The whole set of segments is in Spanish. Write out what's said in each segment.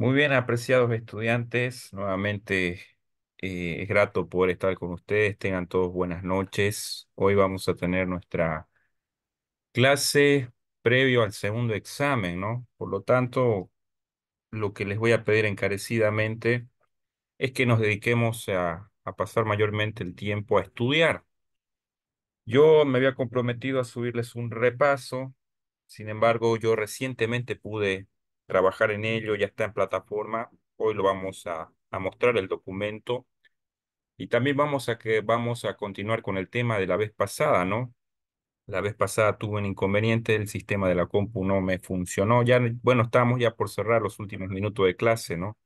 Muy bien, apreciados estudiantes, nuevamente eh, es grato poder estar con ustedes. Tengan todos buenas noches. Hoy vamos a tener nuestra clase previo al segundo examen, ¿no? Por lo tanto, lo que les voy a pedir encarecidamente es que nos dediquemos a pasar mayormente el tiempo a estudiar. Yo me había comprometido a subirles un repaso, sin embargo, yo recientemente pude trabajar en ello, ya está en plataforma. Hoy lo vamos a, mostrar el documento. Y también vamos a, que, vamos a continuar con el tema de la vez pasada, ¿no? La vez pasada tuve un inconveniente, el sistema de la compu no me funcionó. Ya, bueno, estábamos ya por cerrar los últimos minutos de clase, ¿no?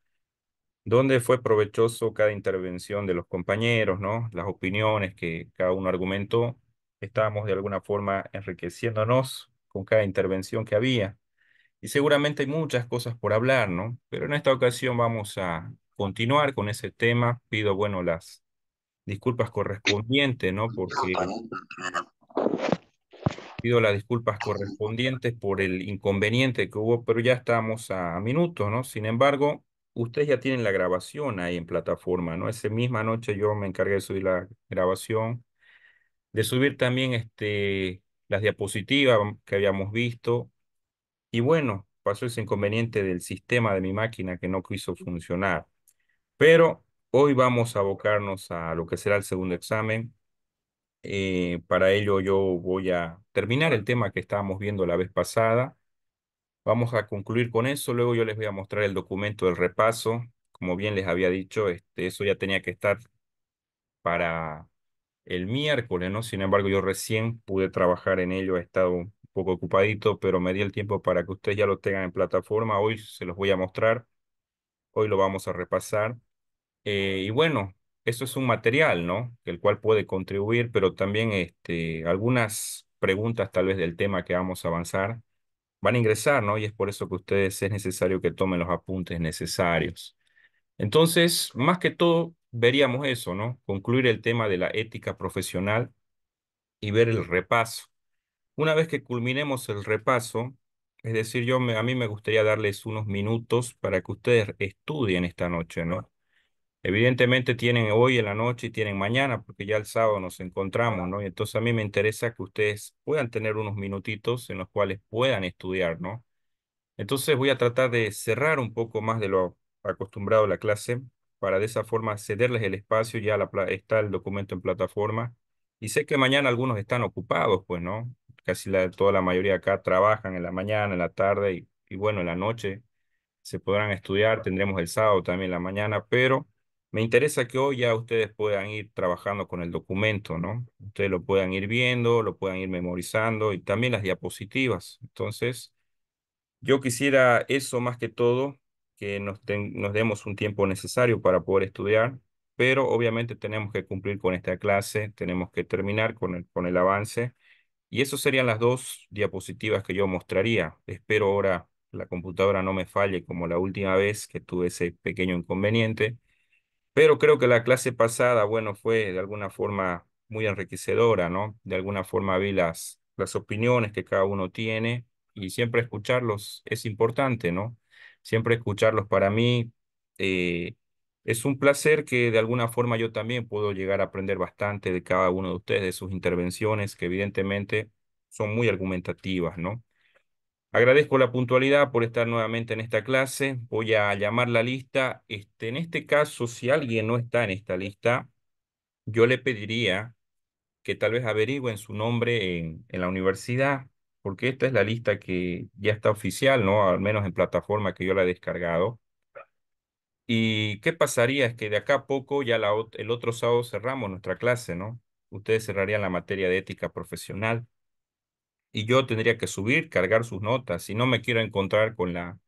donde fue provechoso cada intervención de los compañeros, ¿no? Las opiniones que cada uno argumentó, estábamos de alguna forma enriqueciéndonos con cada intervención que había. Y seguramente hay muchas cosas por hablar, ¿no? Pero en esta ocasión vamos a continuar con ese tema. Pido, bueno, las disculpas correspondientes, ¿no? Porque pido las disculpas correspondientes por el inconveniente que hubo, pero ya estamos a minutos, ¿no? Sin embargo, ustedes ya tienen la grabación ahí en plataforma, ¿no? Esa misma noche yo me encargué de subir la grabación, de subir también este, las diapositivas que habíamos visto, y bueno, pasó ese inconveniente del sistema de mi máquina que no quiso funcionar. Pero hoy vamos a abocarnos a lo que será el segundo examen. Eh, para ello yo voy a terminar el tema que estábamos viendo la vez pasada. Vamos a concluir con eso. Luego yo les voy a mostrar el documento del repaso. Como bien les había dicho, este, eso ya tenía que estar para el miércoles, ¿no? Sin embargo, yo recién pude trabajar en ello. ha estado poco ocupadito, pero me di el tiempo para que ustedes ya lo tengan en plataforma. Hoy se los voy a mostrar, hoy lo vamos a repasar. Eh, y bueno, eso es un material, ¿no? El cual puede contribuir, pero también este, algunas preguntas tal vez del tema que vamos a avanzar van a ingresar, ¿no? Y es por eso que ustedes es necesario que tomen los apuntes necesarios. Entonces, más que todo, veríamos eso, ¿no? Concluir el tema de la ética profesional y ver el repaso una vez que culminemos el repaso, es decir, yo a mí me gustaría darles unos minutos para que ustedes estudien esta noche, ¿no? Evidentemente tienen hoy en la noche y tienen mañana, porque ya el sábado nos encontramos, ¿no? Y entonces a mí me interesa que ustedes puedan tener unos minutitos en los cuales puedan estudiar, ¿no? Entonces voy a tratar de cerrar un poco más de lo acostumbrado la clase para de esa forma cederles el espacio, ya la, está el documento en plataforma. Y sé que mañana algunos están ocupados, pues, ¿no? casi toda la mayoría acá trabajan en la mañana, en la tarde y, bueno, en la noche se podrán estudiar, tendremos el sábado también la mañana, pero me interesa que hoy ya ustedes puedan ir trabajando con el documento, ¿no? Ustedes lo puedan ir viendo, lo puedan ir memorizando y también las diapositivas. Entonces, yo quisiera eso más que todo, que nos, demos un tiempo necesario para poder estudiar, pero obviamente tenemos que cumplir con esta clase, tenemos que terminar con con el avance y esas serían las dos diapositivas que yo mostraría. Espero ahora la computadora no me falle como la última vez que tuve ese pequeño inconveniente. Pero creo que la clase pasada, bueno, fue de alguna forma muy enriquecedora, ¿no? De alguna forma vi las, las opiniones que cada uno tiene y siempre escucharlos es importante, ¿no? Siempre escucharlos para mí eh, es un placer que de alguna forma yo también puedo llegar a aprender bastante de cada uno de ustedes, de sus intervenciones, que evidentemente son muy argumentativas, ¿no? Agradezco la puntualidad por estar nuevamente en esta clase. Voy a llamar la lista. Este, en este caso, si alguien no está en esta lista, yo le pediría que tal vez averigüen su nombre en, en la universidad, porque esta es la lista que ya está oficial, ¿no? Al menos en plataforma que yo la he descargado. ¿Y qué pasaría? Es que de acá a poco, ya el otro sábado cerramos nuestra clase, ¿no? Ustedes cerrarían la materia de ética profesional y yo tendría que subir, cargar sus notas. Si no me quiero encontrar con la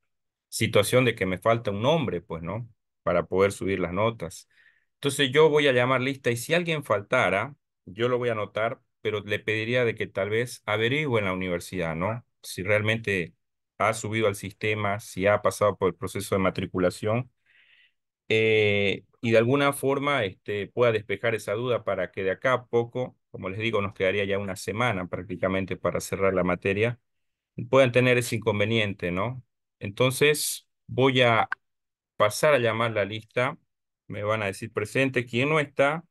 situación de que me falta un nombre, pues, ¿no? Para poder subir las notas. Entonces yo voy a llamar lista y si alguien faltara, yo lo voy a anotar, pero le pediría de que tal vez averigüe en la universidad, ¿no? Si realmente ha subido al sistema, si ha pasado por el proceso de matriculación eh, y de alguna forma este, pueda despejar esa duda para que de acá a poco, como les digo, nos quedaría ya una semana prácticamente para cerrar la materia, puedan tener ese inconveniente, ¿no? Entonces voy a pasar a llamar la lista, me van a decir presente, quien no está,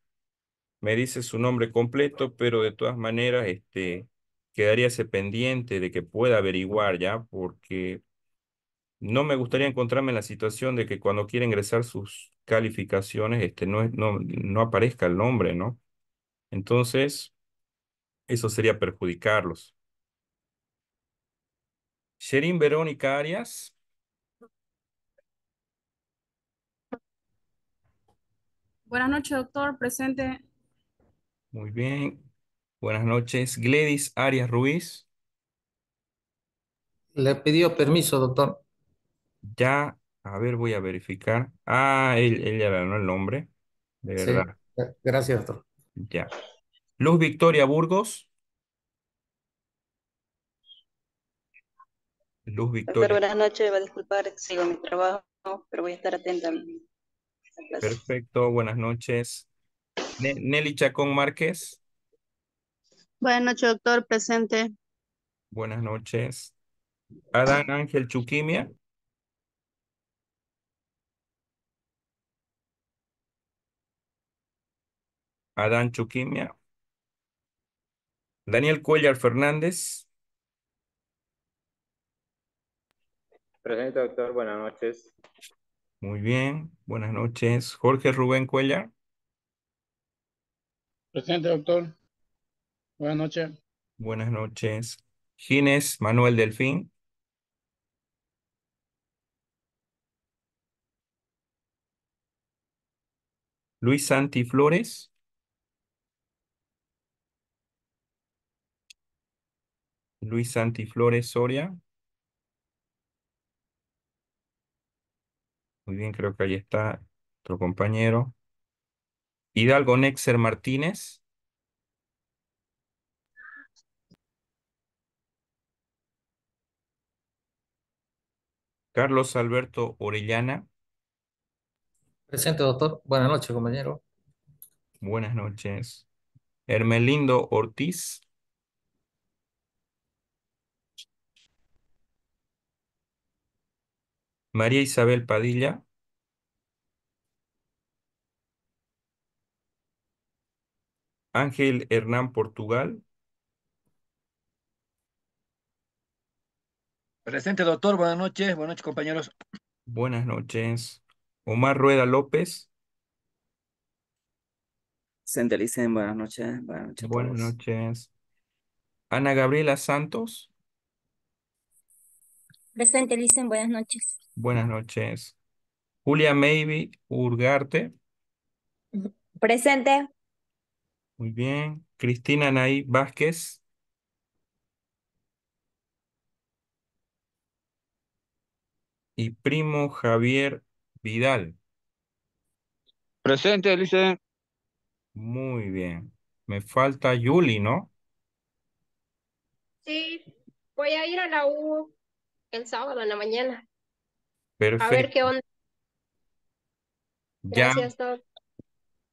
me dice su nombre completo, pero de todas maneras, este, quedaría ese pendiente de que pueda averiguar ya, porque no me gustaría encontrarme en la situación de que cuando quiera ingresar sus calificaciones este, no, no, aparezca el nombre, ¿no? Entonces, eso sería perjudicarlos. Sherin Verónica Arias. Buenas noches, doctor. Presente. Muy bien. Buenas noches. Gladys Arias Ruiz. Le pidió permiso, doctor ya, a ver, voy a verificar. Ah, él, él ya ganó el nombre. De verdad. Gracias, doctor. Ya. Luz Victoria Burgos. Luz Victoria. buenas noches, va a disculpar, sigo mi trabajo, pero voy a estar atenta. Perfecto, buenas noches. Nelly Chacón Márquez. Buenas noches, doctor, presente. Buenas noches. Adán Ángel Chuquimia. Adán Chuquimia, Daniel Cuellar Fernández. Presente, doctor. Buenas noches. Muy bien. Buenas noches. Jorge Rubén Cuellar. Presente, doctor. Buenas noches. Buenas noches. Gines Manuel Delfín. Luis Santi Flores. Luis Flores Soria. Muy bien, creo que ahí está otro compañero. Hidalgo Nexer Martínez. Carlos Alberto Orellana. Presente, doctor. Buenas noches, compañero. Buenas noches. Hermelindo Ortiz. María Isabel Padilla. Ángel Hernán Portugal. Presente, doctor. Buenas noches. Buenas noches, compañeros. Buenas noches. Omar Rueda López. Sendelicen, buenas noches. Buenas noches. Buenas noches. Ana Gabriela Santos. Presente, Elisa. buenas noches. Buenas noches. Julia Maybe Urgarte. Presente. Muy bien. Cristina Nay Vázquez. Y primo Javier Vidal. Presente, Lice. Muy bien. Me falta Yuli, ¿no? Sí, voy a ir a la U el sábado en la mañana. Perfecto. A ver qué onda. Gracias, Doctor.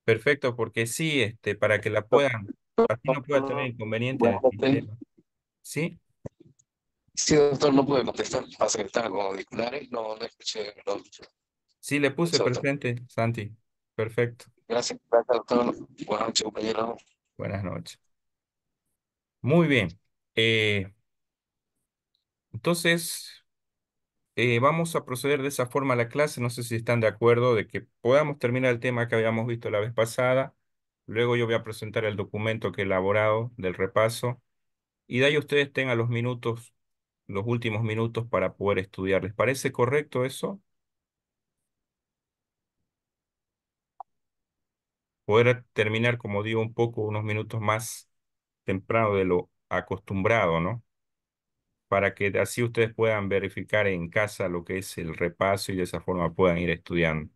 Perfecto, porque sí, este, para que la puedan, para que no pueda tener inconveniente. ¿Sí? Sí, doctor, no puede contestar. Pasa que con auriculares, ¿eh? no, no escuché. No. Sí, le puse presente, Santi. Perfecto. Gracias, gracias, doctor. Buenas noches, compañero. Buenas noches. Muy bien. Eh, entonces, eh, vamos a proceder de esa forma a la clase. No sé si están de acuerdo de que podamos terminar el tema que habíamos visto la vez pasada. Luego yo voy a presentar el documento que he elaborado del repaso. Y de ahí ustedes tengan los minutos, los últimos minutos para poder estudiar. ¿Les parece correcto eso? Poder terminar, como digo, un poco, unos minutos más temprano de lo acostumbrado, ¿no? para que así ustedes puedan verificar en casa lo que es el repaso y de esa forma puedan ir estudiando.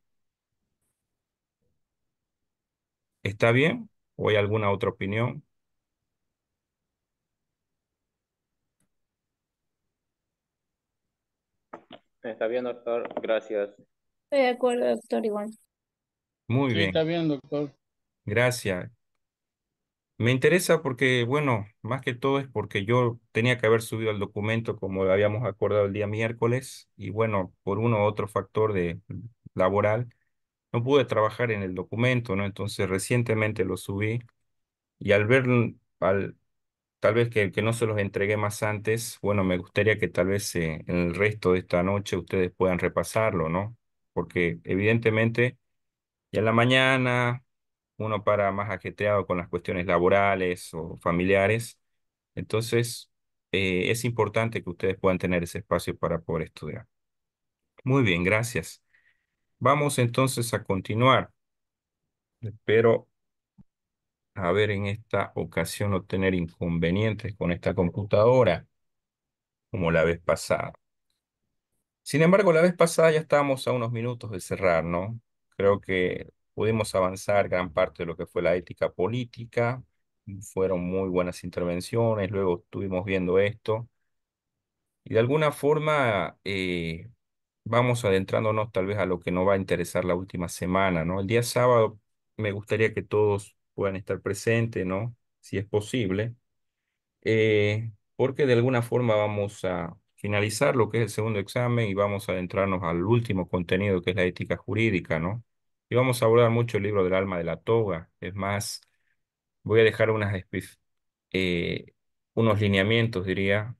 ¿Está bien? ¿O hay alguna otra opinión? Está bien, doctor. Gracias. Estoy de acuerdo, doctor, igual. Muy bien. Está bien, doctor. Gracias. Me interesa porque, bueno, más que todo es porque yo tenía que haber subido el documento como habíamos acordado el día miércoles y bueno, por uno u otro factor de laboral, no pude trabajar en el documento, ¿no? Entonces recientemente lo subí y al ver, al, tal vez que, que no se los entregué más antes, bueno, me gustaría que tal vez eh, en el resto de esta noche ustedes puedan repasarlo, ¿no? Porque evidentemente ya en la mañana uno para más ajetreado con las cuestiones laborales o familiares. Entonces, eh, es importante que ustedes puedan tener ese espacio para poder estudiar. Muy bien, gracias. Vamos entonces a continuar. Espero a ver en esta ocasión no tener inconvenientes con esta computadora como la vez pasada. Sin embargo, la vez pasada ya estábamos a unos minutos de cerrar, ¿no? Creo que Pudimos avanzar gran parte de lo que fue la ética política, fueron muy buenas intervenciones, luego estuvimos viendo esto. Y de alguna forma eh, vamos adentrándonos tal vez a lo que nos va a interesar la última semana, ¿no? El día sábado me gustaría que todos puedan estar presentes, ¿no? Si es posible, eh, porque de alguna forma vamos a finalizar lo que es el segundo examen y vamos a adentrarnos al último contenido que es la ética jurídica, ¿no? Y vamos a abordar mucho el libro del alma de la toga. Es más, voy a dejar unas, eh, unos lineamientos, diría,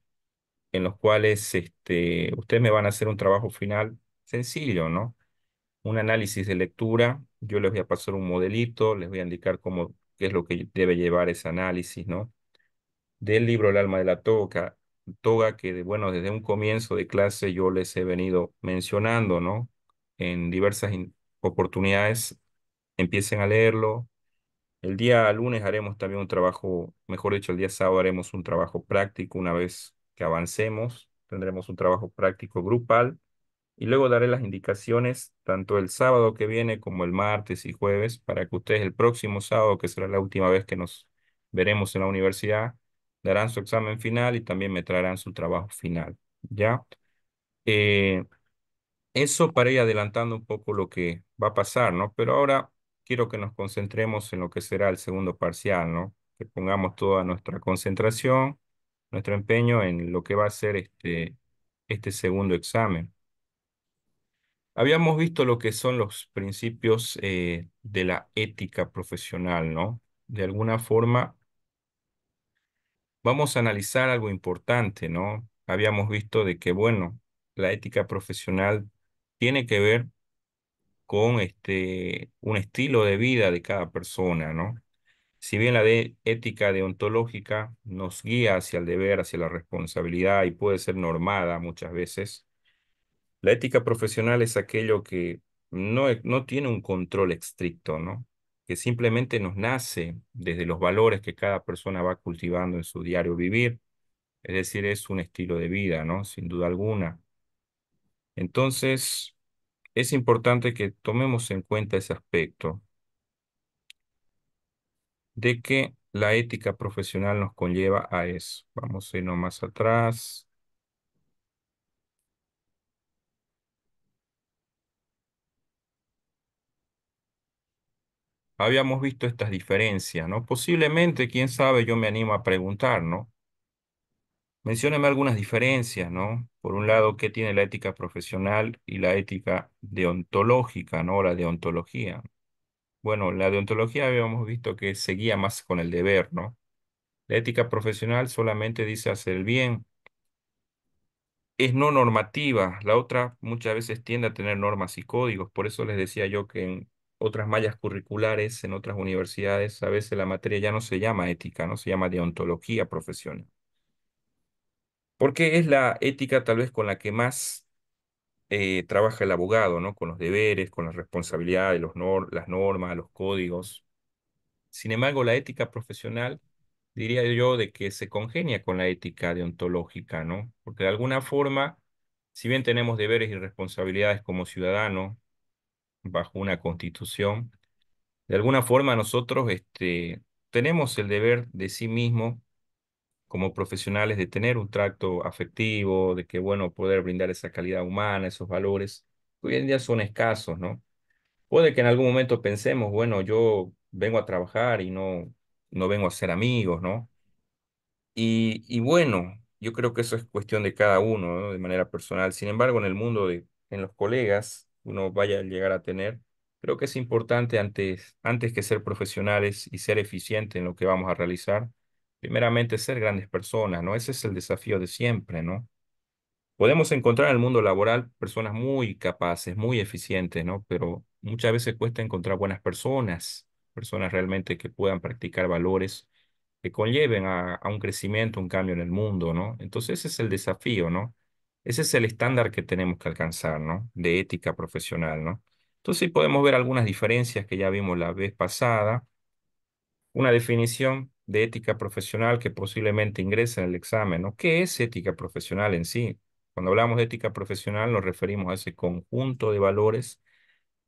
en los cuales este, ustedes me van a hacer un trabajo final sencillo, ¿no? Un análisis de lectura. Yo les voy a pasar un modelito, les voy a indicar cómo, qué es lo que debe llevar ese análisis, ¿no? Del libro El alma de la toga, toga que, bueno, desde un comienzo de clase yo les he venido mencionando, ¿no? En diversas oportunidades, empiecen a leerlo. El día lunes haremos también un trabajo, mejor dicho, el día sábado haremos un trabajo práctico una vez que avancemos. Tendremos un trabajo práctico grupal y luego daré las indicaciones tanto el sábado que viene como el martes y jueves para que ustedes el próximo sábado, que será la última vez que nos veremos en la universidad, darán su examen final y también me traerán su trabajo final. ¿Ya? Eh, eso para ir adelantando un poco lo que va a pasar, ¿no? Pero ahora quiero que nos concentremos en lo que será el segundo parcial, ¿no? Que pongamos toda nuestra concentración, nuestro empeño en lo que va a ser este, este segundo examen. Habíamos visto lo que son los principios eh, de la ética profesional, ¿no? De alguna forma, vamos a analizar algo importante, ¿no? Habíamos visto de que, bueno, la ética profesional tiene que ver con este, un estilo de vida de cada persona, ¿no? Si bien la de ética deontológica nos guía hacia el deber, hacia la responsabilidad y puede ser normada muchas veces, la ética profesional es aquello que no, no tiene un control estricto, ¿no? que simplemente nos nace desde los valores que cada persona va cultivando en su diario vivir. Es decir, es un estilo de vida, ¿no? Sin duda alguna. Entonces, es importante que tomemos en cuenta ese aspecto de que la ética profesional nos conlleva a eso. Vamos a irnos más atrás. Habíamos visto estas diferencias, ¿no? Posiblemente, quién sabe, yo me animo a preguntar, ¿no? Mencióname algunas diferencias, ¿no? Por un lado, ¿qué tiene la ética profesional y la ética deontológica, ¿no? La deontología. Bueno, la deontología habíamos visto que seguía más con el deber, ¿no? La ética profesional solamente dice hacer el bien. Es no normativa. La otra muchas veces tiende a tener normas y códigos. Por eso les decía yo que en otras mallas curriculares, en otras universidades, a veces la materia ya no se llama ética, no se llama deontología profesional porque es la ética tal vez con la que más eh, trabaja el abogado, ¿no? Con los deberes, con las responsabilidades, los las normas, los códigos. Sin embargo, la ética profesional diría yo de que se congenia con la ética deontológica, ¿no? Porque de alguna forma, si bien tenemos deberes y responsabilidades como ciudadanos bajo una constitución, de alguna forma nosotros este, tenemos el deber de sí mismo como profesionales de tener un tracto afectivo, de que, bueno, poder brindar esa calidad humana, esos valores, hoy en día son escasos, ¿no? Puede que en algún momento pensemos, bueno, yo vengo a trabajar y no, no vengo a ser amigos, ¿no? Y, bueno, yo creo que eso es cuestión de cada uno, de manera personal. Sin embargo, en el mundo de, en los colegas, uno vaya a llegar a tener, creo que es importante antes, antes que ser profesionales y ser eficiente en lo que vamos a realizar, primeramente ser grandes personas, ¿no? Ese es el desafío de siempre, ¿no? Podemos encontrar en el mundo laboral personas muy capaces, muy eficientes, ¿no? Pero muchas veces cuesta encontrar buenas personas, personas realmente que puedan practicar valores que conlleven a, un crecimiento, un cambio en el mundo, ¿no? Entonces ese es el desafío, ¿no? Ese es el estándar que tenemos que alcanzar, ¿no? De ética profesional, ¿no? Entonces podemos ver algunas diferencias que ya vimos la vez pasada. Una definición de ética profesional que posiblemente ingresa en el examen, ¿no? ¿Qué es ética profesional en sí? Cuando hablamos de ética profesional nos referimos a ese conjunto de valores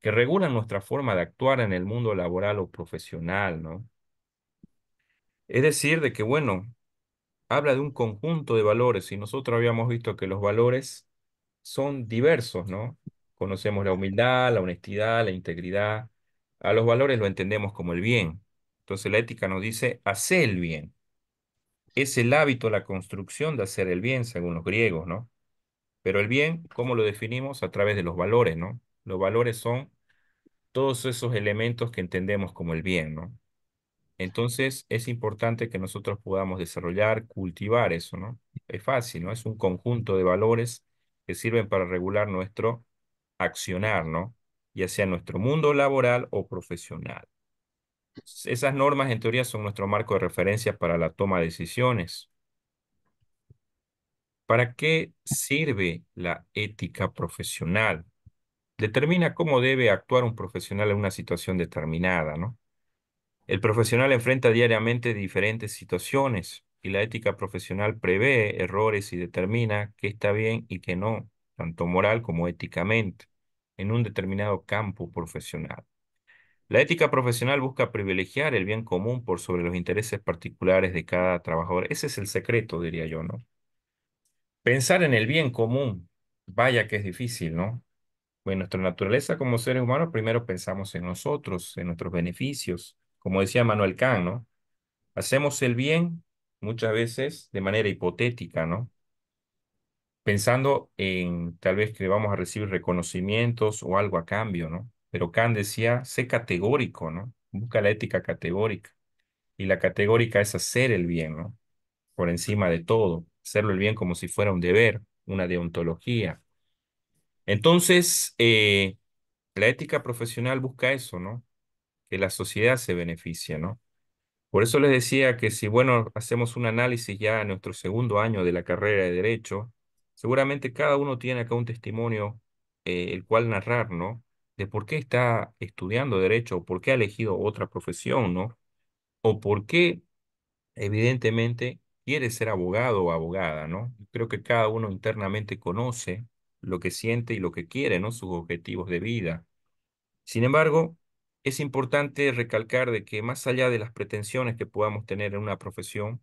que regulan nuestra forma de actuar en el mundo laboral o profesional, ¿no? Es decir, de que, bueno, habla de un conjunto de valores y nosotros habíamos visto que los valores son diversos, ¿no? Conocemos la humildad, la honestidad, la integridad. A los valores lo entendemos como el bien, entonces la ética nos dice, hacer el bien. Es el hábito, la construcción de hacer el bien, según los griegos, ¿no? Pero el bien, ¿cómo lo definimos? A través de los valores, ¿no? Los valores son todos esos elementos que entendemos como el bien, ¿no? Entonces es importante que nosotros podamos desarrollar, cultivar eso, ¿no? Es fácil, ¿no? Es un conjunto de valores que sirven para regular nuestro accionar, ¿no? Ya sea en nuestro mundo laboral o profesional. Esas normas en teoría son nuestro marco de referencia para la toma de decisiones. ¿Para qué sirve la ética profesional? Determina cómo debe actuar un profesional en una situación determinada, ¿no? El profesional enfrenta diariamente diferentes situaciones y la ética profesional prevé errores y determina qué está bien y qué no, tanto moral como éticamente, en un determinado campo profesional. La ética profesional busca privilegiar el bien común por sobre los intereses particulares de cada trabajador. Ese es el secreto, diría yo, ¿no? Pensar en el bien común, vaya que es difícil, ¿no? En nuestra naturaleza como seres humanos, primero pensamos en nosotros, en nuestros beneficios. Como decía Manuel Kant, ¿no? Hacemos el bien muchas veces de manera hipotética, ¿no? Pensando en tal vez que vamos a recibir reconocimientos o algo a cambio, ¿no? Pero Kant decía, sé categórico, ¿no? Busca la ética categórica. Y la categórica es hacer el bien, ¿no? Por encima de todo, hacerlo el bien como si fuera un deber, una deontología. Entonces, eh, la ética profesional busca eso, ¿no? Que la sociedad se beneficie, ¿no? Por eso les decía que si, bueno, hacemos un análisis ya en nuestro segundo año de la carrera de Derecho, seguramente cada uno tiene acá un testimonio eh, el cual narrar, ¿no? de por qué está estudiando derecho, o por qué ha elegido otra profesión, ¿no? O por qué, evidentemente, quiere ser abogado o abogada, ¿no? Creo que cada uno internamente conoce lo que siente y lo que quiere, ¿no? Sus objetivos de vida. Sin embargo, es importante recalcar de que más allá de las pretensiones que podamos tener en una profesión,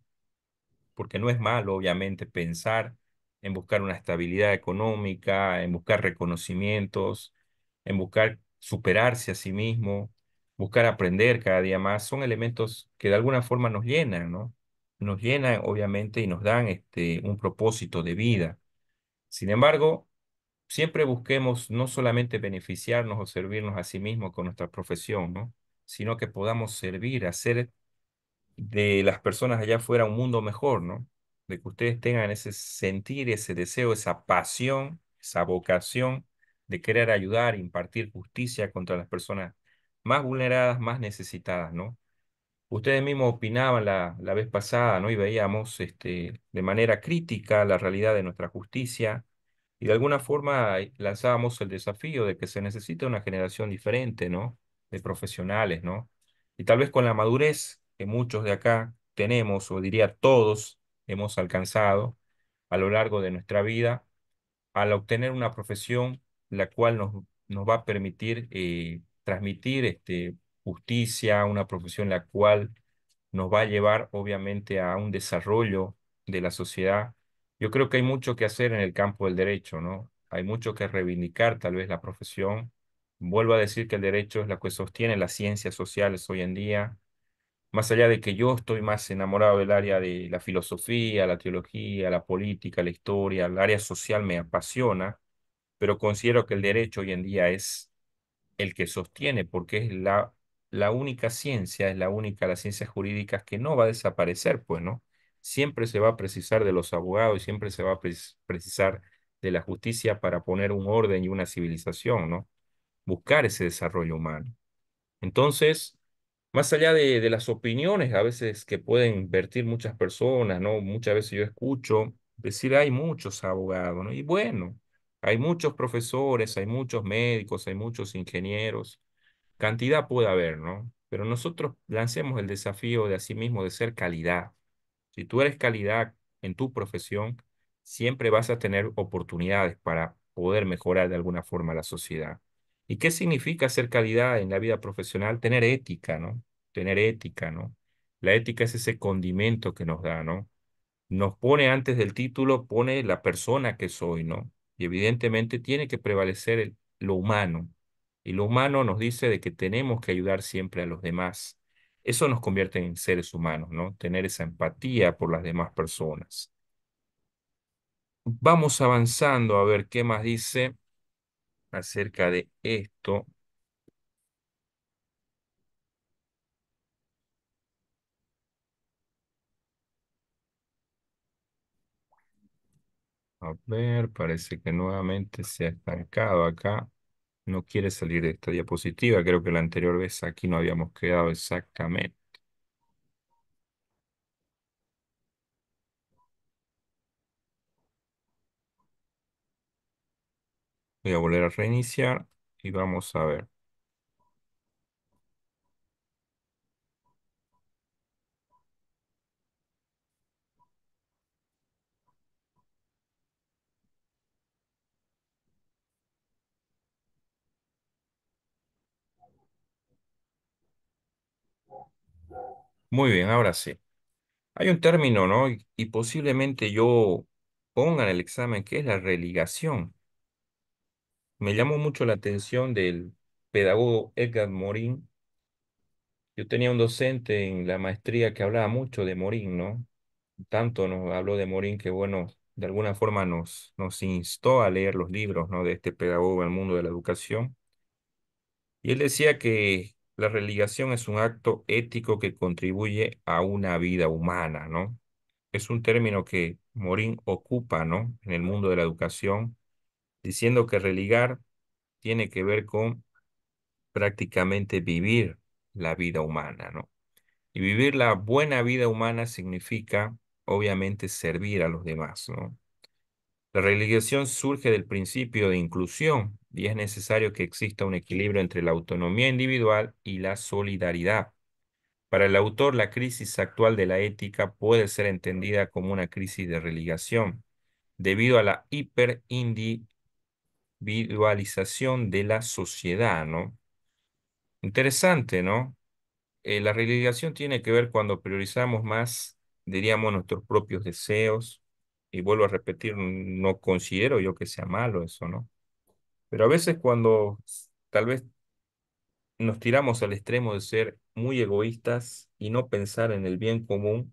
porque no es malo, obviamente, pensar en buscar una estabilidad económica, en buscar reconocimientos, en buscar superarse a sí mismo, buscar aprender cada día más, son elementos que de alguna forma nos llenan, ¿no? Nos llenan, obviamente, y nos dan este, un propósito de vida. Sin embargo, siempre busquemos no solamente beneficiarnos o servirnos a sí mismo con nuestra profesión, ¿no? sino que podamos servir, hacer de las personas allá afuera un mundo mejor, ¿no? De que ustedes tengan ese sentir, ese deseo, esa pasión, esa vocación de querer ayudar, impartir justicia contra las personas más vulneradas, más necesitadas, ¿no? Ustedes mismos opinaban la, la vez pasada, ¿no? Y veíamos este, de manera crítica la realidad de nuestra justicia y de alguna forma eh, lanzábamos el desafío de que se necesita una generación diferente, ¿no? De profesionales, ¿no? Y tal vez con la madurez que muchos de acá tenemos, o diría todos, hemos alcanzado a lo largo de nuestra vida, al obtener una profesión la cual nos, nos va a permitir eh, transmitir este, justicia, una profesión la cual nos va a llevar obviamente a un desarrollo de la sociedad. Yo creo que hay mucho que hacer en el campo del derecho, ¿no? Hay mucho que reivindicar tal vez la profesión. Vuelvo a decir que el derecho es la que sostiene las ciencias sociales hoy en día. Más allá de que yo estoy más enamorado del área de la filosofía, la teología, la política, la historia, el área social me apasiona, pero considero que el derecho hoy en día es el que sostiene, porque es la, la única ciencia, es la única las ciencias jurídicas que no va a desaparecer, pues, ¿no? Siempre se va a precisar de los abogados y siempre se va a precisar de la justicia para poner un orden y una civilización, ¿no? Buscar ese desarrollo humano. Entonces, más allá de, de, las opiniones a veces que pueden invertir muchas personas, ¿no? Muchas veces yo escucho decir, hay muchos abogados, ¿no? Y bueno, hay muchos profesores, hay muchos médicos, hay muchos ingenieros. Cantidad puede haber, ¿no? Pero nosotros lancemos el desafío de sí sí de ser calidad. Si tú eres calidad en tu profesión, siempre vas a tener oportunidades para poder mejorar de alguna forma la sociedad. ¿Y qué significa ser calidad en la vida profesional? Tener ética, ¿no? Tener ética, ¿no? La ética es ese condimento que nos da, ¿no? Nos pone antes del título, pone la persona que soy, ¿no? Y evidentemente tiene que prevalecer lo humano. Y lo humano nos dice de que tenemos que ayudar siempre a los demás. Eso nos convierte en seres humanos, ¿no? Tener esa empatía por las demás personas. Vamos avanzando a ver qué más dice acerca de esto. A ver, parece que nuevamente se ha estancado acá. No quiere salir de esta diapositiva. Creo que la anterior vez aquí no habíamos quedado exactamente. Voy a volver a reiniciar y vamos a ver. Muy bien, ahora sí. Hay un término, ¿no? Y, posiblemente yo ponga en el examen que es la religación. Me llamó mucho la atención del pedagogo Edgar Morin. Yo tenía un docente en la maestría que hablaba mucho de Morin, ¿no? Tanto nos habló de Morin que, bueno, de alguna forma nos, nos instó a leer los libros, ¿no? De este pedagogo en el mundo de la educación. Y él decía que la religación es un acto ético que contribuye a una vida humana, ¿no? Es un término que Morín ocupa, ¿no? En el mundo de la educación, diciendo que religar tiene que ver con prácticamente vivir la vida humana, ¿no? Y vivir la buena vida humana significa, obviamente, servir a los demás, ¿no? La religación surge del principio de inclusión, y es necesario que exista un equilibrio entre la autonomía individual y la solidaridad. Para el autor, la crisis actual de la ética puede ser entendida como una crisis de religación, debido a la hiperindividualización de la sociedad, ¿no? Interesante, ¿no? Eh, la religación tiene que ver cuando priorizamos más, diríamos, nuestros propios deseos, y vuelvo a repetir, no considero yo que sea malo eso, ¿no? Pero a veces cuando tal vez nos tiramos al extremo de ser muy egoístas y no pensar en el bien común,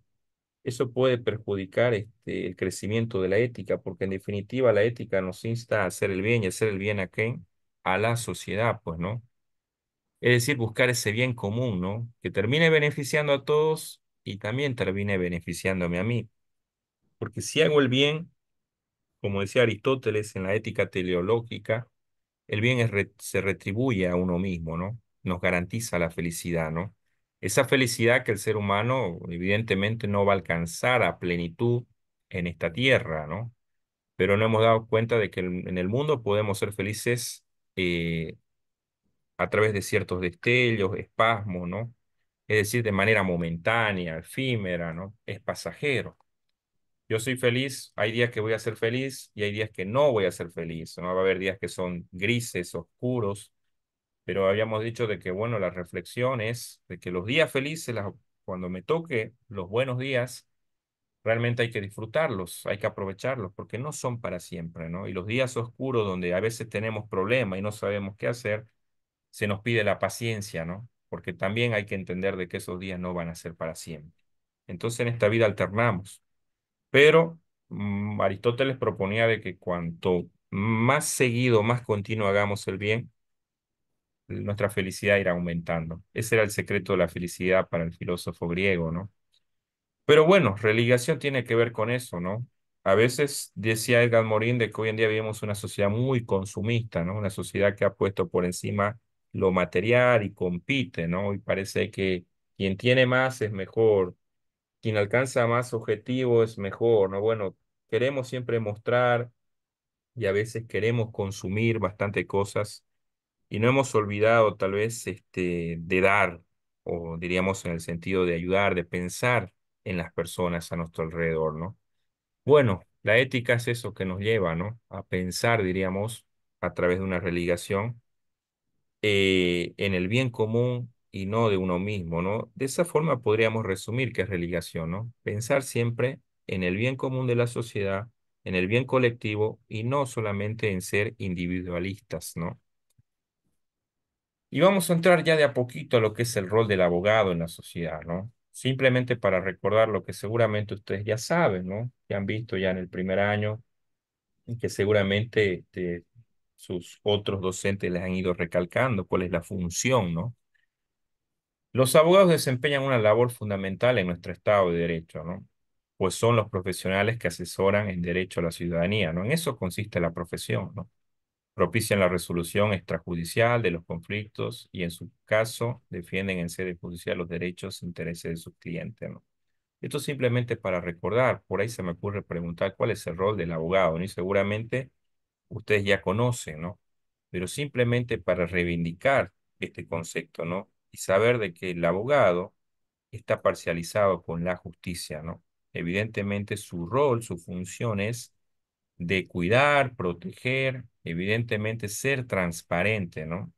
eso puede perjudicar este, el crecimiento de la ética, porque en definitiva la ética nos insta a hacer el bien y hacer el bien a quién? A la sociedad, pues, ¿no? Es decir, buscar ese bien común, ¿no? Que termine beneficiando a todos y también termine beneficiándome a mí. Porque si hago el bien, como decía Aristóteles en la ética teleológica, el bien se retribuye a uno mismo, ¿no? Nos garantiza la felicidad, ¿no? Esa felicidad que el ser humano evidentemente no va a alcanzar a plenitud en esta tierra, ¿no? Pero no hemos dado cuenta de que en el mundo podemos ser felices eh, a través de ciertos destellos, espasmos, ¿no? Es decir, de manera momentánea, efímera, ¿no? Es pasajero. Yo soy feliz, hay días que voy a ser feliz y hay días que no voy a ser feliz. No va a haber días que son grises, oscuros, pero habíamos dicho de que, bueno, la reflexión es de que los días felices, cuando me toque los buenos días, realmente hay que disfrutarlos, hay que aprovecharlos, porque no son para siempre, ¿no? Y los días oscuros donde a veces tenemos problemas y no sabemos qué hacer, se nos pide la paciencia, ¿no? Porque también hay que entender de que esos días no van a ser para siempre. Entonces en esta vida alternamos. Pero mm, Aristóteles proponía de que cuanto más seguido, más continuo hagamos el bien, nuestra felicidad irá aumentando. Ese era el secreto de la felicidad para el filósofo griego, ¿no? Pero bueno, religación tiene que ver con eso, ¿no? A veces decía Edgar Morin de que hoy en día vivimos una sociedad muy consumista, ¿no? Una sociedad que ha puesto por encima lo material y compite, ¿no? Y parece que quien tiene más es mejor, quien alcanza más objetivos es mejor, ¿no? Bueno, queremos siempre mostrar y a veces queremos consumir bastante cosas y no hemos olvidado tal vez este, de dar, o diríamos en el sentido de ayudar, de pensar en las personas a nuestro alrededor, ¿no? Bueno, la ética es eso que nos lleva, ¿no? A pensar, diríamos, a través de una religación eh, en el bien común y no de uno mismo, ¿no? De esa forma podríamos resumir qué es religación, ¿no? Pensar siempre en el bien común de la sociedad, en el bien colectivo y no solamente en ser individualistas, ¿no? Y vamos a entrar ya de a poquito a lo que es el rol del abogado en la sociedad, ¿no? Simplemente para recordar lo que seguramente ustedes ya saben, ¿no? ya han visto ya en el primer año y que seguramente este, sus otros docentes les han ido recalcando cuál es la función, ¿no? Los abogados desempeñan una labor fundamental en nuestro Estado de Derecho, ¿no? Pues son los profesionales que asesoran en derecho a la ciudadanía, ¿no? En eso consiste la profesión, ¿no? Propician la resolución extrajudicial de los conflictos y en su caso defienden en sede judicial los derechos e intereses de sus clientes, ¿no? Esto simplemente para recordar, por ahí se me ocurre preguntar cuál es el rol del abogado, ¿no? Y seguramente ustedes ya conocen, ¿no? Pero simplemente para reivindicar este concepto, ¿no? y saber de que el abogado está parcializado con la justicia, ¿no? Evidentemente su rol, su función es de cuidar, proteger, evidentemente ser transparente, ¿no?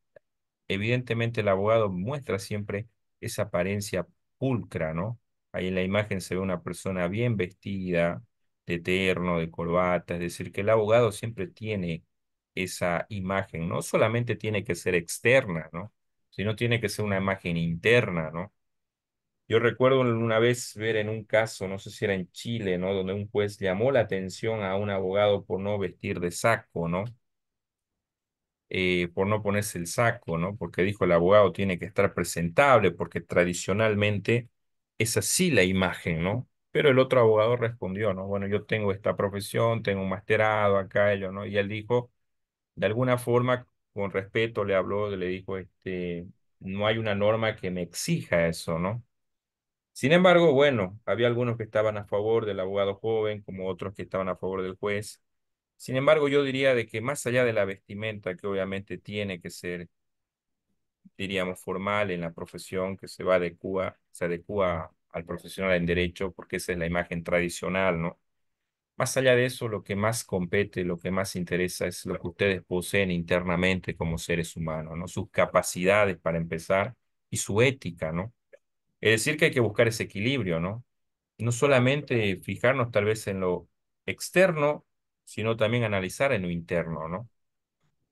Evidentemente el abogado muestra siempre esa apariencia pulcra, ¿no? Ahí en la imagen se ve una persona bien vestida, de terno, de corbata, es decir, que el abogado siempre tiene esa imagen, no solamente tiene que ser externa, ¿no? Si no tiene que ser una imagen interna, ¿no? Yo recuerdo una vez ver en un caso, no sé si era en Chile, ¿no? Donde un juez llamó la atención a un abogado por no vestir de saco, ¿no? Eh, por no ponerse el saco, ¿no? Porque dijo el abogado tiene que estar presentable, porque tradicionalmente es así la imagen, ¿no? Pero el otro abogado respondió, ¿no? Bueno, yo tengo esta profesión, tengo un masterado acá, ello, ¿no? Y él dijo, de alguna forma, con respeto le habló, le dijo, este, no hay una norma que me exija eso, ¿no? Sin embargo, bueno, había algunos que estaban a favor del abogado joven, como otros que estaban a favor del juez. Sin embargo, yo diría de que más allá de la vestimenta, que obviamente tiene que ser, diríamos, formal en la profesión, que se va adecua, se adecua al profesional en derecho, porque esa es la imagen tradicional, ¿no? Más allá de eso, lo que más compete, lo que más interesa es lo que ustedes poseen internamente como seres humanos, ¿no? Sus capacidades para empezar y su ética, ¿no? Es decir, que hay que buscar ese equilibrio, ¿no? No solamente fijarnos tal vez en lo externo, sino también analizar en lo interno, ¿no?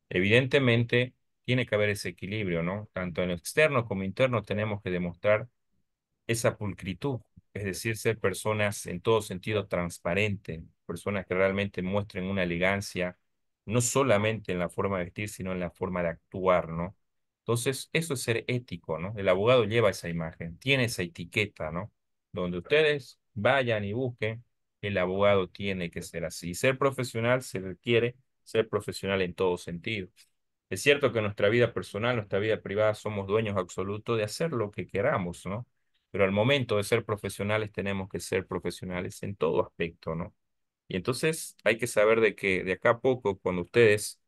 Evidentemente, tiene que haber ese equilibrio, ¿no? Tanto en lo externo como interno tenemos que demostrar esa pulcritud, es decir, ser personas en todo sentido transparentes, personas que realmente muestren una elegancia, no solamente en la forma de vestir, sino en la forma de actuar, ¿no? Entonces, eso es ser ético, ¿no? El abogado lleva esa imagen, tiene esa etiqueta, ¿no? Donde ustedes vayan y busquen, el abogado tiene que ser así. Ser profesional se requiere ser profesional en todo sentido. Es cierto que nuestra vida personal, nuestra vida privada, somos dueños absolutos de hacer lo que queramos, ¿no? Pero al momento de ser profesionales tenemos que ser profesionales en todo aspecto, ¿no? Y entonces hay que saber de que de acá a poco, cuando ustedes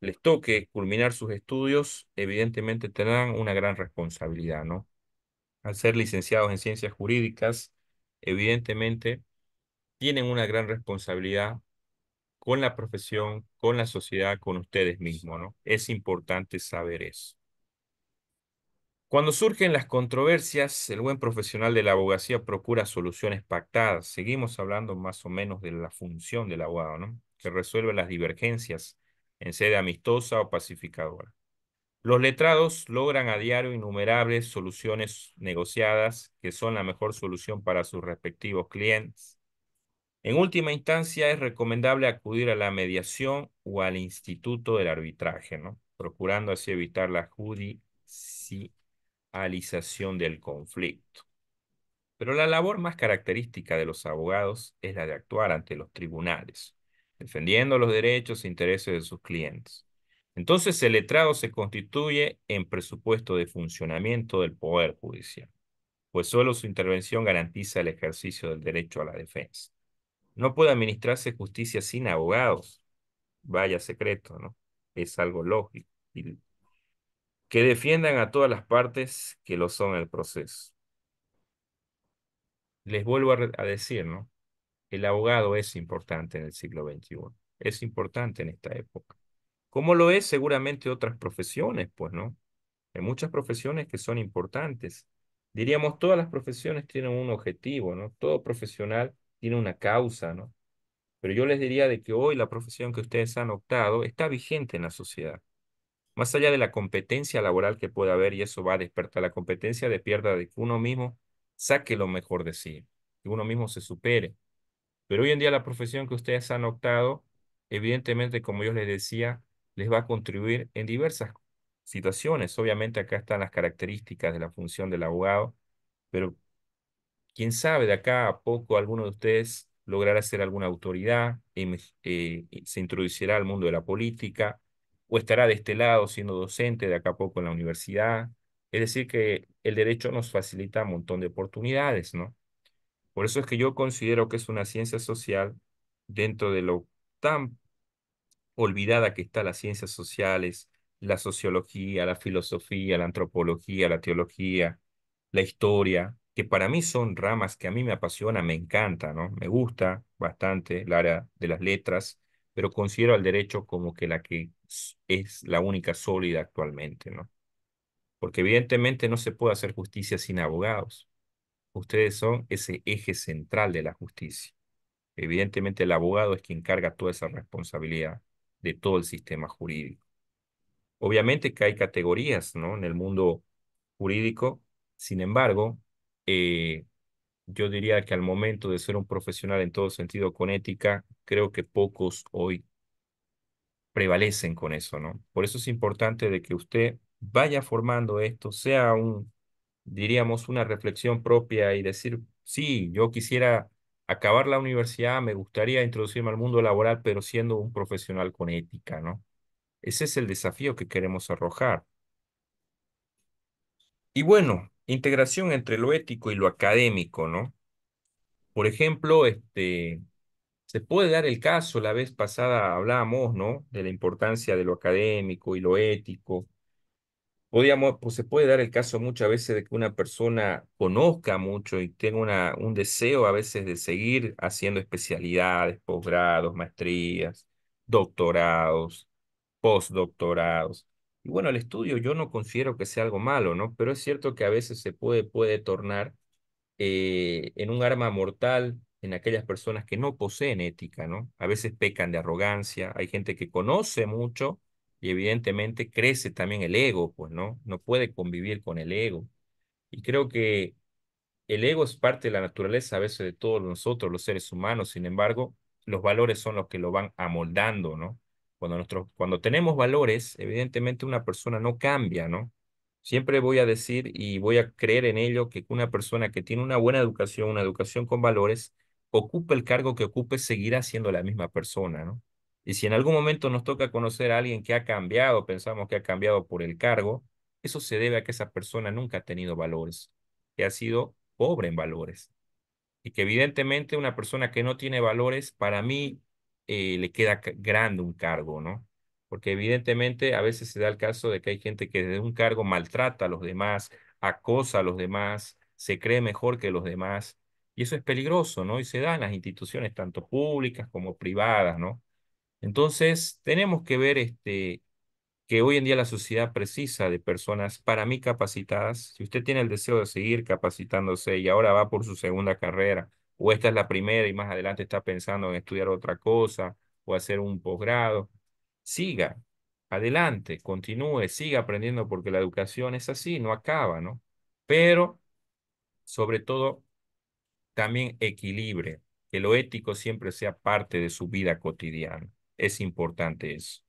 les toque culminar sus estudios, evidentemente tendrán una gran responsabilidad, ¿no? Al ser licenciados en ciencias jurídicas, evidentemente tienen una gran responsabilidad con la profesión, con la sociedad, con ustedes mismos, ¿no? Es importante saber eso. Cuando surgen las controversias, el buen profesional de la abogacía procura soluciones pactadas. Seguimos hablando más o menos de la función del abogado, ¿no? Que resuelve las divergencias en sede amistosa o pacificadora. Los letrados logran a diario innumerables soluciones negociadas que son la mejor solución para sus respectivos clientes. En última instancia, es recomendable acudir a la mediación o al instituto del arbitraje, ¿no? Procurando así evitar la judicialización del conflicto. Pero la labor más característica de los abogados es la de actuar ante los tribunales, defendiendo los derechos e intereses de sus clientes. Entonces el letrado se constituye en presupuesto de funcionamiento del Poder Judicial, pues solo su intervención garantiza el ejercicio del derecho a la defensa. No puede administrarse justicia sin abogados. Vaya secreto, ¿no? Es algo lógico y que defiendan a todas las partes que lo son en el proceso. Les vuelvo a, decir, ¿no? El abogado es importante en el siglo XXI, es importante en esta época. Como lo es seguramente otras profesiones, pues, ¿no? Hay muchas profesiones que son importantes. Diríamos, todas las profesiones tienen un objetivo, ¿no? Todo profesional tiene una causa, ¿no? Pero yo les diría de que hoy la profesión que ustedes han optado está vigente en la sociedad más allá de la competencia laboral que pueda haber, y eso va a despertar la competencia, de pierda de que uno mismo saque lo mejor de sí, que uno mismo se supere. Pero hoy en día la profesión que ustedes han optado, evidentemente, como yo les decía, les va a contribuir en diversas situaciones. Obviamente acá están las características de la función del abogado, pero quién sabe, de acá a poco alguno de ustedes logrará ser alguna autoridad, eh, se introducirá al mundo de la política, o estará de este lado siendo docente de acá a poco en la universidad. Es decir, que el derecho nos facilita un montón de oportunidades, ¿no? Por eso es que yo considero que es una ciencia social dentro de lo tan olvidada que está las ciencias sociales, la sociología, la filosofía, la antropología, la teología, la historia, que para mí son ramas que a mí me apasiona me encanta ¿no? Me gusta bastante el área de las letras, pero considero al derecho como que la que es la única sólida actualmente, ¿no? Porque evidentemente no se puede hacer justicia sin abogados. Ustedes son ese eje central de la justicia. Evidentemente el abogado es quien carga toda esa responsabilidad de todo el sistema jurídico. Obviamente que hay categorías, ¿no? En el mundo jurídico, sin embargo, eh, yo diría que al momento de ser un profesional en todo sentido con ética, creo que pocos hoy prevalecen con eso, ¿no? Por eso es importante de que usted vaya formando esto, sea un, diríamos, una reflexión propia y decir, sí, yo quisiera acabar la universidad, me gustaría introducirme al mundo laboral, pero siendo un profesional con ética, ¿no? Ese es el desafío que queremos arrojar. Y bueno, integración entre lo ético y lo académico, ¿no? Por ejemplo, este, se puede dar el caso, la vez pasada hablamos, ¿no? De la importancia de lo académico y lo ético. pues se puede dar el caso muchas veces de que una persona conozca mucho y tenga una, un deseo a veces de seguir haciendo especialidades, posgrados, maestrías, doctorados, postdoctorados. Y bueno, el estudio yo no considero que sea algo malo, ¿no? Pero es cierto que a veces se puede, puede tornar eh, en un arma mortal en aquellas personas que no poseen ética, ¿no? A veces pecan de arrogancia, hay gente que conoce mucho y evidentemente crece también el ego, pues, ¿no? No puede convivir con el ego. Y creo que el ego es parte de la naturaleza a veces de todos nosotros, los seres humanos, sin embargo, los valores son los que lo van amoldando, ¿no? Cuando, cuando tenemos valores, evidentemente una persona no cambia, ¿no? Siempre voy a decir y voy a creer en ello que una persona que tiene una buena educación, una educación con valores, ocupe el cargo que ocupe, seguirá siendo la misma persona, ¿no? Y si en algún momento nos toca conocer a alguien que ha cambiado, pensamos que ha cambiado por el cargo, eso se debe a que esa persona nunca ha tenido valores, que ha sido pobre en valores. Y que evidentemente una persona que no tiene valores, para mí eh, le queda grande un cargo, ¿no? Porque evidentemente a veces se da el caso de que hay gente que desde un cargo maltrata a los demás, acosa a los demás, se cree mejor que los demás. Y eso es peligroso, ¿no? Y se da en las instituciones tanto públicas como privadas, ¿no? Entonces, tenemos que ver este, que hoy en día la sociedad precisa de personas para mí capacitadas. Si usted tiene el deseo de seguir capacitándose y ahora va por su segunda carrera, o esta es la primera y más adelante está pensando en estudiar otra cosa o hacer un posgrado. Siga, adelante, continúe, siga aprendiendo porque la educación es así, no acaba, ¿no? Pero sobre todo, también equilibre, que lo ético siempre sea parte de su vida cotidiana. Es importante eso.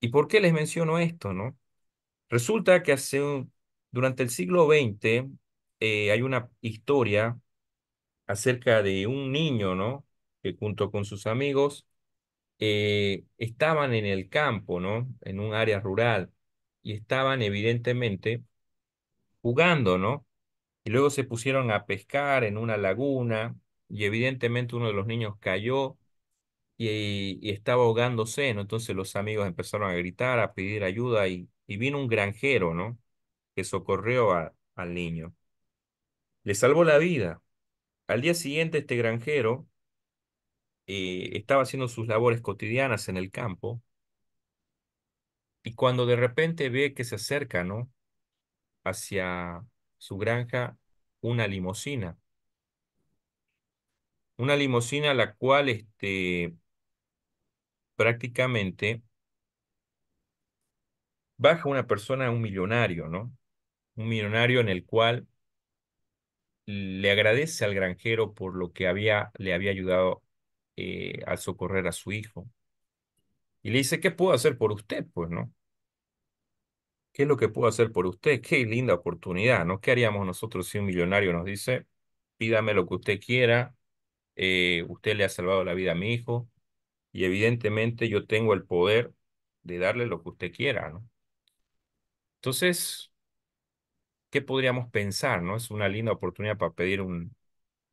¿Y por qué les menciono esto, no? Resulta que hace un, durante el siglo XX eh, hay una historia acerca de un niño, ¿no? Que junto con sus amigos eh, estaban en el campo, ¿no? En un área rural y estaban evidentemente jugando, ¿no? Y luego se pusieron a pescar en una laguna y evidentemente uno de los niños cayó y, estaba ahogándose, ¿no? Entonces los amigos empezaron a gritar, a pedir ayuda y, vino un granjero, ¿no? Que socorrió al niño. Le salvó la vida. Al día siguiente, este granjero eh, estaba haciendo sus labores cotidianas en el campo y cuando de repente ve que se acerca, ¿no? Hacia su granja una limusina. Una a la cual este, prácticamente baja una persona, un millonario, ¿no? Un millonario en el cual le agradece al granjero por lo que había, le había ayudado eh, al socorrer a su hijo. Y le dice, ¿qué puedo hacer por usted? Pues, ¿no? ¿Qué es lo que puedo hacer por usted? Qué linda oportunidad, ¿no? ¿Qué haríamos nosotros si un millonario nos dice, pídame lo que usted quiera, eh, usted le ha salvado la vida a mi hijo y evidentemente yo tengo el poder de darle lo que usted quiera, ¿no? Entonces, ¿qué podríamos pensar? ¿no? Es una linda oportunidad para pedir un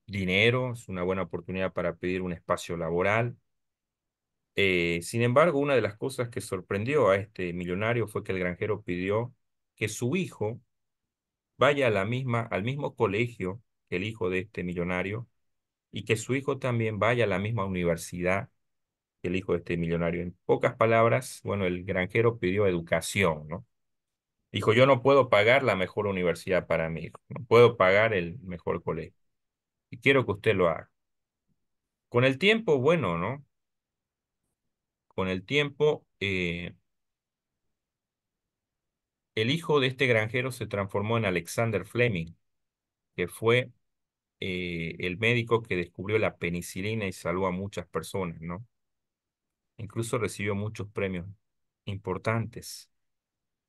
dinero, es una buena oportunidad para pedir un espacio laboral. Eh, sin embargo, una de las cosas que sorprendió a este millonario fue que el granjero pidió que su hijo vaya a la misma, al mismo colegio que el hijo de este millonario y que su hijo también vaya a la misma universidad que el hijo de este millonario. En pocas palabras, bueno, el granjero pidió educación, ¿no? Dijo, yo no puedo pagar la mejor universidad para mi hijo, no puedo pagar el mejor colegio. Y quiero que usted lo haga. Con el tiempo, bueno, ¿no? Con el tiempo, eh, el hijo de este granjero se transformó en Alexander Fleming, que fue eh, el médico que descubrió la penicilina y salvó a muchas personas, ¿no? Incluso recibió muchos premios importantes.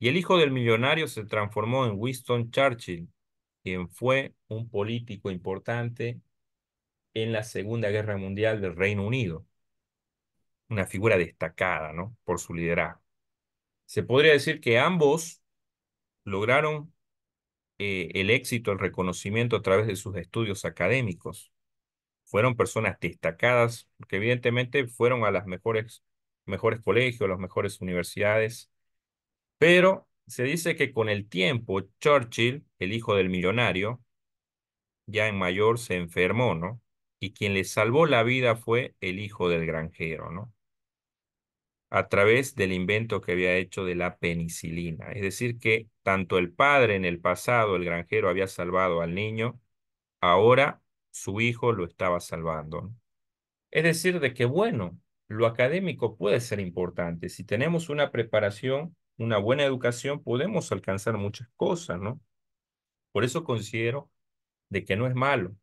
Y el hijo del millonario se transformó en Winston Churchill, quien fue un político importante en la Segunda Guerra Mundial del Reino Unido. Una figura destacada, ¿no? Por su liderazgo. Se podría decir que ambos lograron eh, el éxito, el reconocimiento a través de sus estudios académicos. Fueron personas destacadas, que evidentemente fueron a las mejores, mejores colegios, a las mejores universidades pero se dice que con el tiempo Churchill, el hijo del millonario, ya en mayor se enfermó, ¿no? Y quien le salvó la vida fue el hijo del granjero, ¿no? A través del invento que había hecho de la penicilina. Es decir, que tanto el padre en el pasado, el granjero, había salvado al niño, ahora su hijo lo estaba salvando. Es decir, de que bueno, lo académico puede ser importante. Si tenemos una preparación una buena educación podemos alcanzar muchas cosas, ¿no? Por eso considero de que no es malo,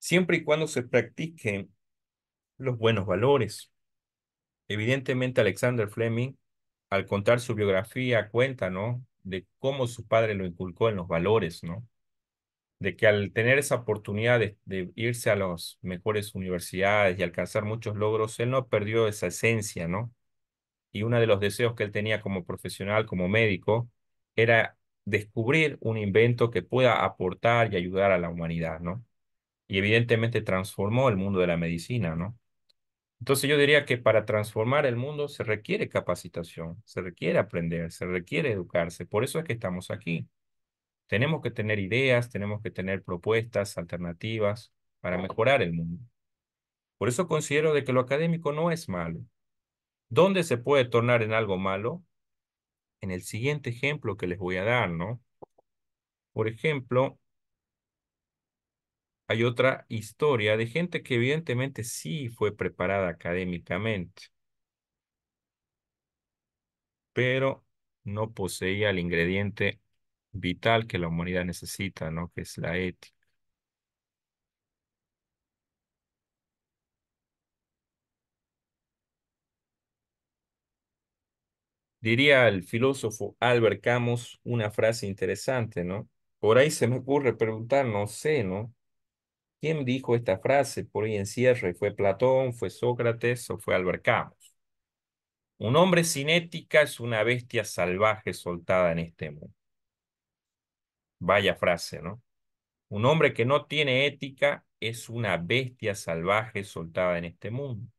siempre y cuando se practiquen los buenos valores. Evidentemente Alexander Fleming, al contar su biografía, cuenta, ¿no? De cómo su padre lo inculcó en los valores, ¿no? De que al tener esa oportunidad de, irse a las mejores universidades y alcanzar muchos logros, él no perdió esa esencia, ¿no? y uno de los deseos que él tenía como profesional, como médico, era descubrir un invento que pueda aportar y ayudar a la humanidad, ¿no? Y evidentemente transformó el mundo de la medicina, ¿no? Entonces yo diría que para transformar el mundo se requiere capacitación, se requiere aprender, se requiere educarse. Por eso es que estamos aquí. Tenemos que tener ideas, tenemos que tener propuestas alternativas para mejorar el mundo. Por eso considero de que lo académico no es malo. ¿Dónde se puede tornar en algo malo? En el siguiente ejemplo que les voy a dar, ¿no? Por ejemplo, hay otra historia de gente que evidentemente sí fue preparada académicamente, pero no poseía el ingrediente vital que la humanidad necesita, ¿no? Que es la ética. diría el filósofo Albert Camus una frase interesante, ¿no? Por ahí se me ocurre preguntar, no sé, ¿no? ¿Quién dijo esta frase por ahí en cierre? ¿Fue Platón, fue Sócrates o fue Albert Camus? Un hombre sin ética es una bestia salvaje soltada en este mundo. Vaya frase, ¿no? Un hombre que no tiene ética es una bestia salvaje soltada en este mundo.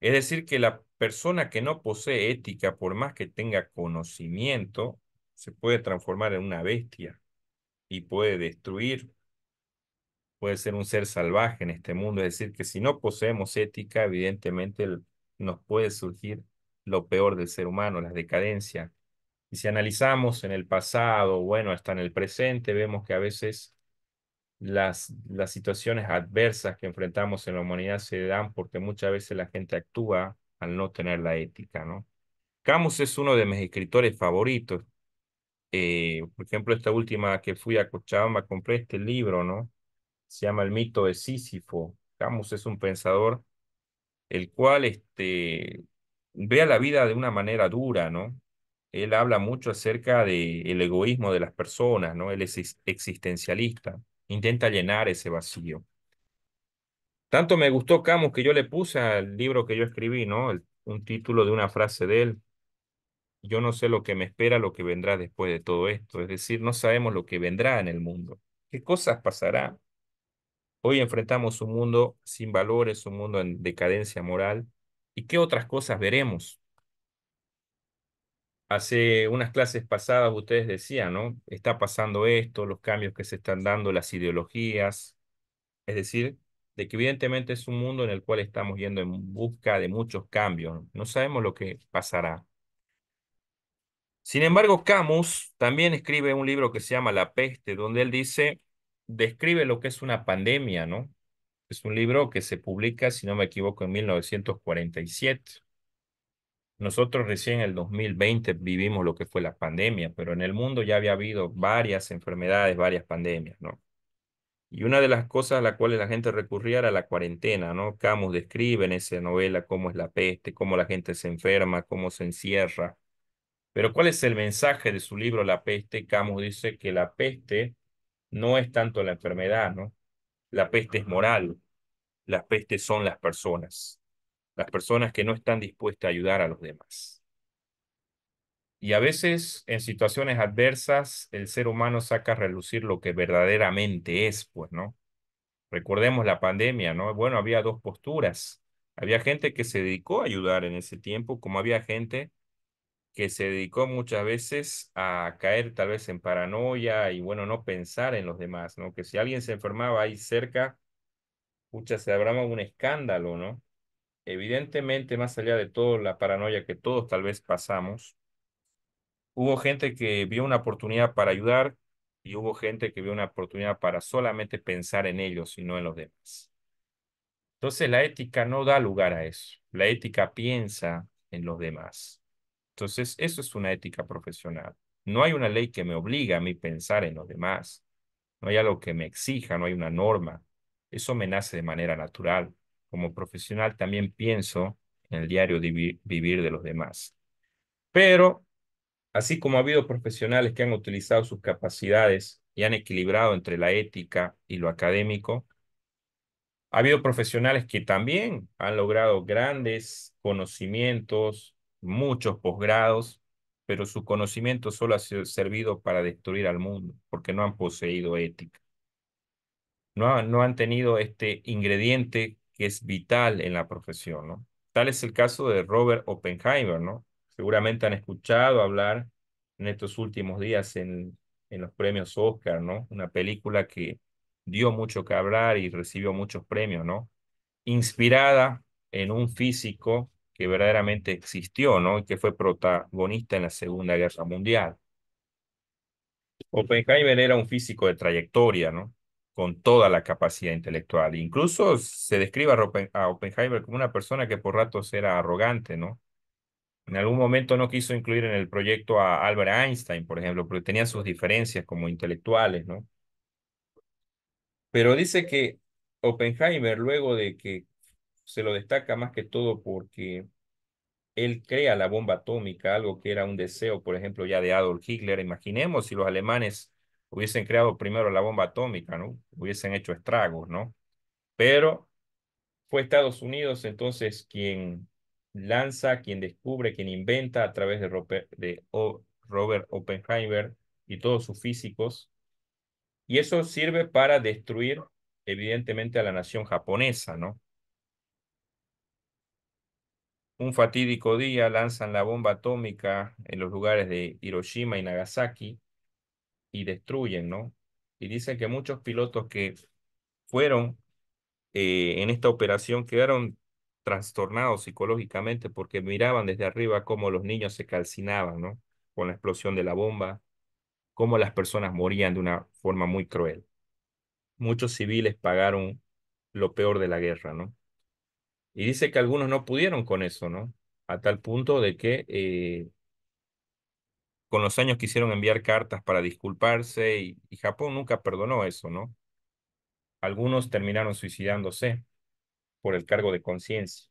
Es decir, que la persona que no posee ética, por más que tenga conocimiento, se puede transformar en una bestia y puede destruir, puede ser un ser salvaje en este mundo. Es decir, que si no poseemos ética, evidentemente nos puede surgir lo peor del ser humano, las decadencias. Y si analizamos en el pasado, bueno, hasta en el presente, vemos que a veces las, las situaciones adversas que enfrentamos en la humanidad se dan porque muchas veces la gente actúa al no tener la ética, ¿no? Camus es uno de mis escritores favoritos. Eh, por ejemplo, esta última que fui a Cochabamba, compré este libro, ¿no? Se llama El mito de Sísifo. Camus es un pensador el cual este, ve a la vida de una manera dura, ¿no? Él habla mucho acerca del el egoísmo de las personas, ¿no? Él es existencialista, intenta llenar ese vacío. Tanto me gustó Camus que yo le puse al libro que yo escribí, ¿no? un título de una frase de él. Yo no sé lo que me espera, lo que vendrá después de todo esto. Es decir, no sabemos lo que vendrá en el mundo. ¿Qué cosas pasará? Hoy enfrentamos un mundo sin valores, un mundo en decadencia moral. ¿Y qué otras cosas veremos? Hace unas clases pasadas ustedes decían, ¿no? Está pasando esto, los cambios que se están dando, las ideologías. Es decir, de que evidentemente es un mundo en el cual estamos yendo en busca de muchos cambios. No sabemos lo que pasará. Sin embargo, Camus también escribe un libro que se llama La peste, donde él dice, describe lo que es una pandemia, ¿no? Es un libro que se publica, si no me equivoco, en 1947. Nosotros recién en el 2020 vivimos lo que fue la pandemia, pero en el mundo ya había habido varias enfermedades, varias pandemias, ¿no? Y una de las cosas a las cuales la gente recurría era la cuarentena, ¿no? Camus describe en esa novela cómo es la peste, cómo la gente se enferma, cómo se encierra. Pero ¿cuál es el mensaje de su libro La peste? Camus dice que la peste no es tanto la enfermedad, ¿no? La peste es moral, Las pestes son las personas, las personas que no están dispuestas a ayudar a los demás. Y a veces en situaciones adversas el ser humano saca a relucir lo que verdaderamente es, pues, ¿no? Recordemos la pandemia, ¿no? Bueno, había dos posturas. Había gente que se dedicó a ayudar en ese tiempo, como había gente que se dedicó muchas veces a caer tal vez en paranoia y bueno, no pensar en los demás, ¿no? Que si alguien se enfermaba ahí cerca, pucha, se habrá un escándalo, ¿no? Evidentemente, más allá de toda la paranoia que todos tal vez pasamos, Hubo gente que vio una oportunidad para ayudar y hubo gente que vio una oportunidad para solamente pensar en ellos y no en los demás. Entonces la ética no da lugar a eso. La ética piensa en los demás. Entonces eso es una ética profesional. No hay una ley que me obliga a mí pensar en los demás. No hay algo que me exija, no hay una norma. Eso me nace de manera natural. Como profesional también pienso en el diario vivir de los demás. Pero Así como ha habido profesionales que han utilizado sus capacidades y han equilibrado entre la ética y lo académico, ha habido profesionales que también han logrado grandes conocimientos, muchos posgrados, pero su conocimiento solo ha servido para destruir al mundo, porque no han poseído ética. No, no han tenido este ingrediente que es vital en la profesión, ¿no? Tal es el caso de Robert Oppenheimer, ¿no? seguramente han escuchado hablar en estos últimos días en, en los premios Oscar, ¿no? Una película que dio mucho que hablar y recibió muchos premios, ¿no? Inspirada en un físico que verdaderamente existió, ¿no? Y que fue protagonista en la Segunda Guerra Mundial. Oppenheimer era un físico de trayectoria, ¿no? Con toda la capacidad intelectual. Incluso se describe a, a Oppenheimer como una persona que por ratos era arrogante, ¿no? En algún momento no quiso incluir en el proyecto a Albert Einstein, por ejemplo, porque tenían sus diferencias como intelectuales, ¿no? Pero dice que Oppenheimer, luego de que se lo destaca más que todo porque él crea la bomba atómica, algo que era un deseo, por ejemplo, ya de Adolf Hitler. Imaginemos si los alemanes hubiesen creado primero la bomba atómica, ¿no? Hubiesen hecho estragos, ¿no? Pero fue Estados Unidos entonces quien lanza, quien descubre, quien inventa a través de Robert, Robert Oppenheimer y todos sus físicos. Y eso sirve para destruir, evidentemente, a la nación japonesa, ¿no? Un fatídico día lanzan la bomba atómica en los lugares de Hiroshima y Nagasaki y destruyen, ¿no? Y dicen que muchos pilotos que fueron eh, en esta operación quedaron trastornados psicológicamente porque miraban desde arriba cómo los niños se calcinaban, ¿no? Con la explosión de la bomba, cómo las personas morían de una forma muy cruel. Muchos civiles pagaron lo peor de la guerra, ¿no? Y dice que algunos no pudieron con eso, ¿no? A tal punto de que eh, con los años quisieron enviar cartas para disculparse y, y Japón nunca perdonó eso, ¿no? Algunos terminaron suicidándose por el cargo de conciencia.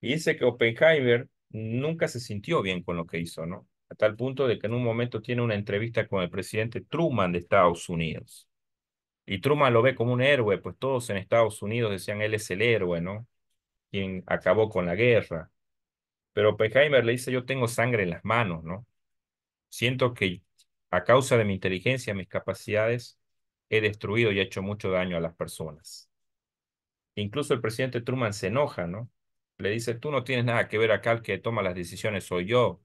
Y dice que Oppenheimer nunca se sintió bien con lo que hizo, ¿no? A tal punto de que en un momento tiene una entrevista con el presidente Truman de Estados Unidos. Y Truman lo ve como un héroe, pues todos en Estados Unidos decían, él es el héroe, ¿no? Quien acabó con la guerra. Pero Oppenheimer le dice, yo tengo sangre en las manos, ¿no? Siento que a causa de mi inteligencia, mis capacidades, he destruido y he hecho mucho daño a las personas. Incluso el presidente Truman se enoja, ¿no? Le dice, tú no tienes nada que ver acá, el que toma las decisiones soy yo.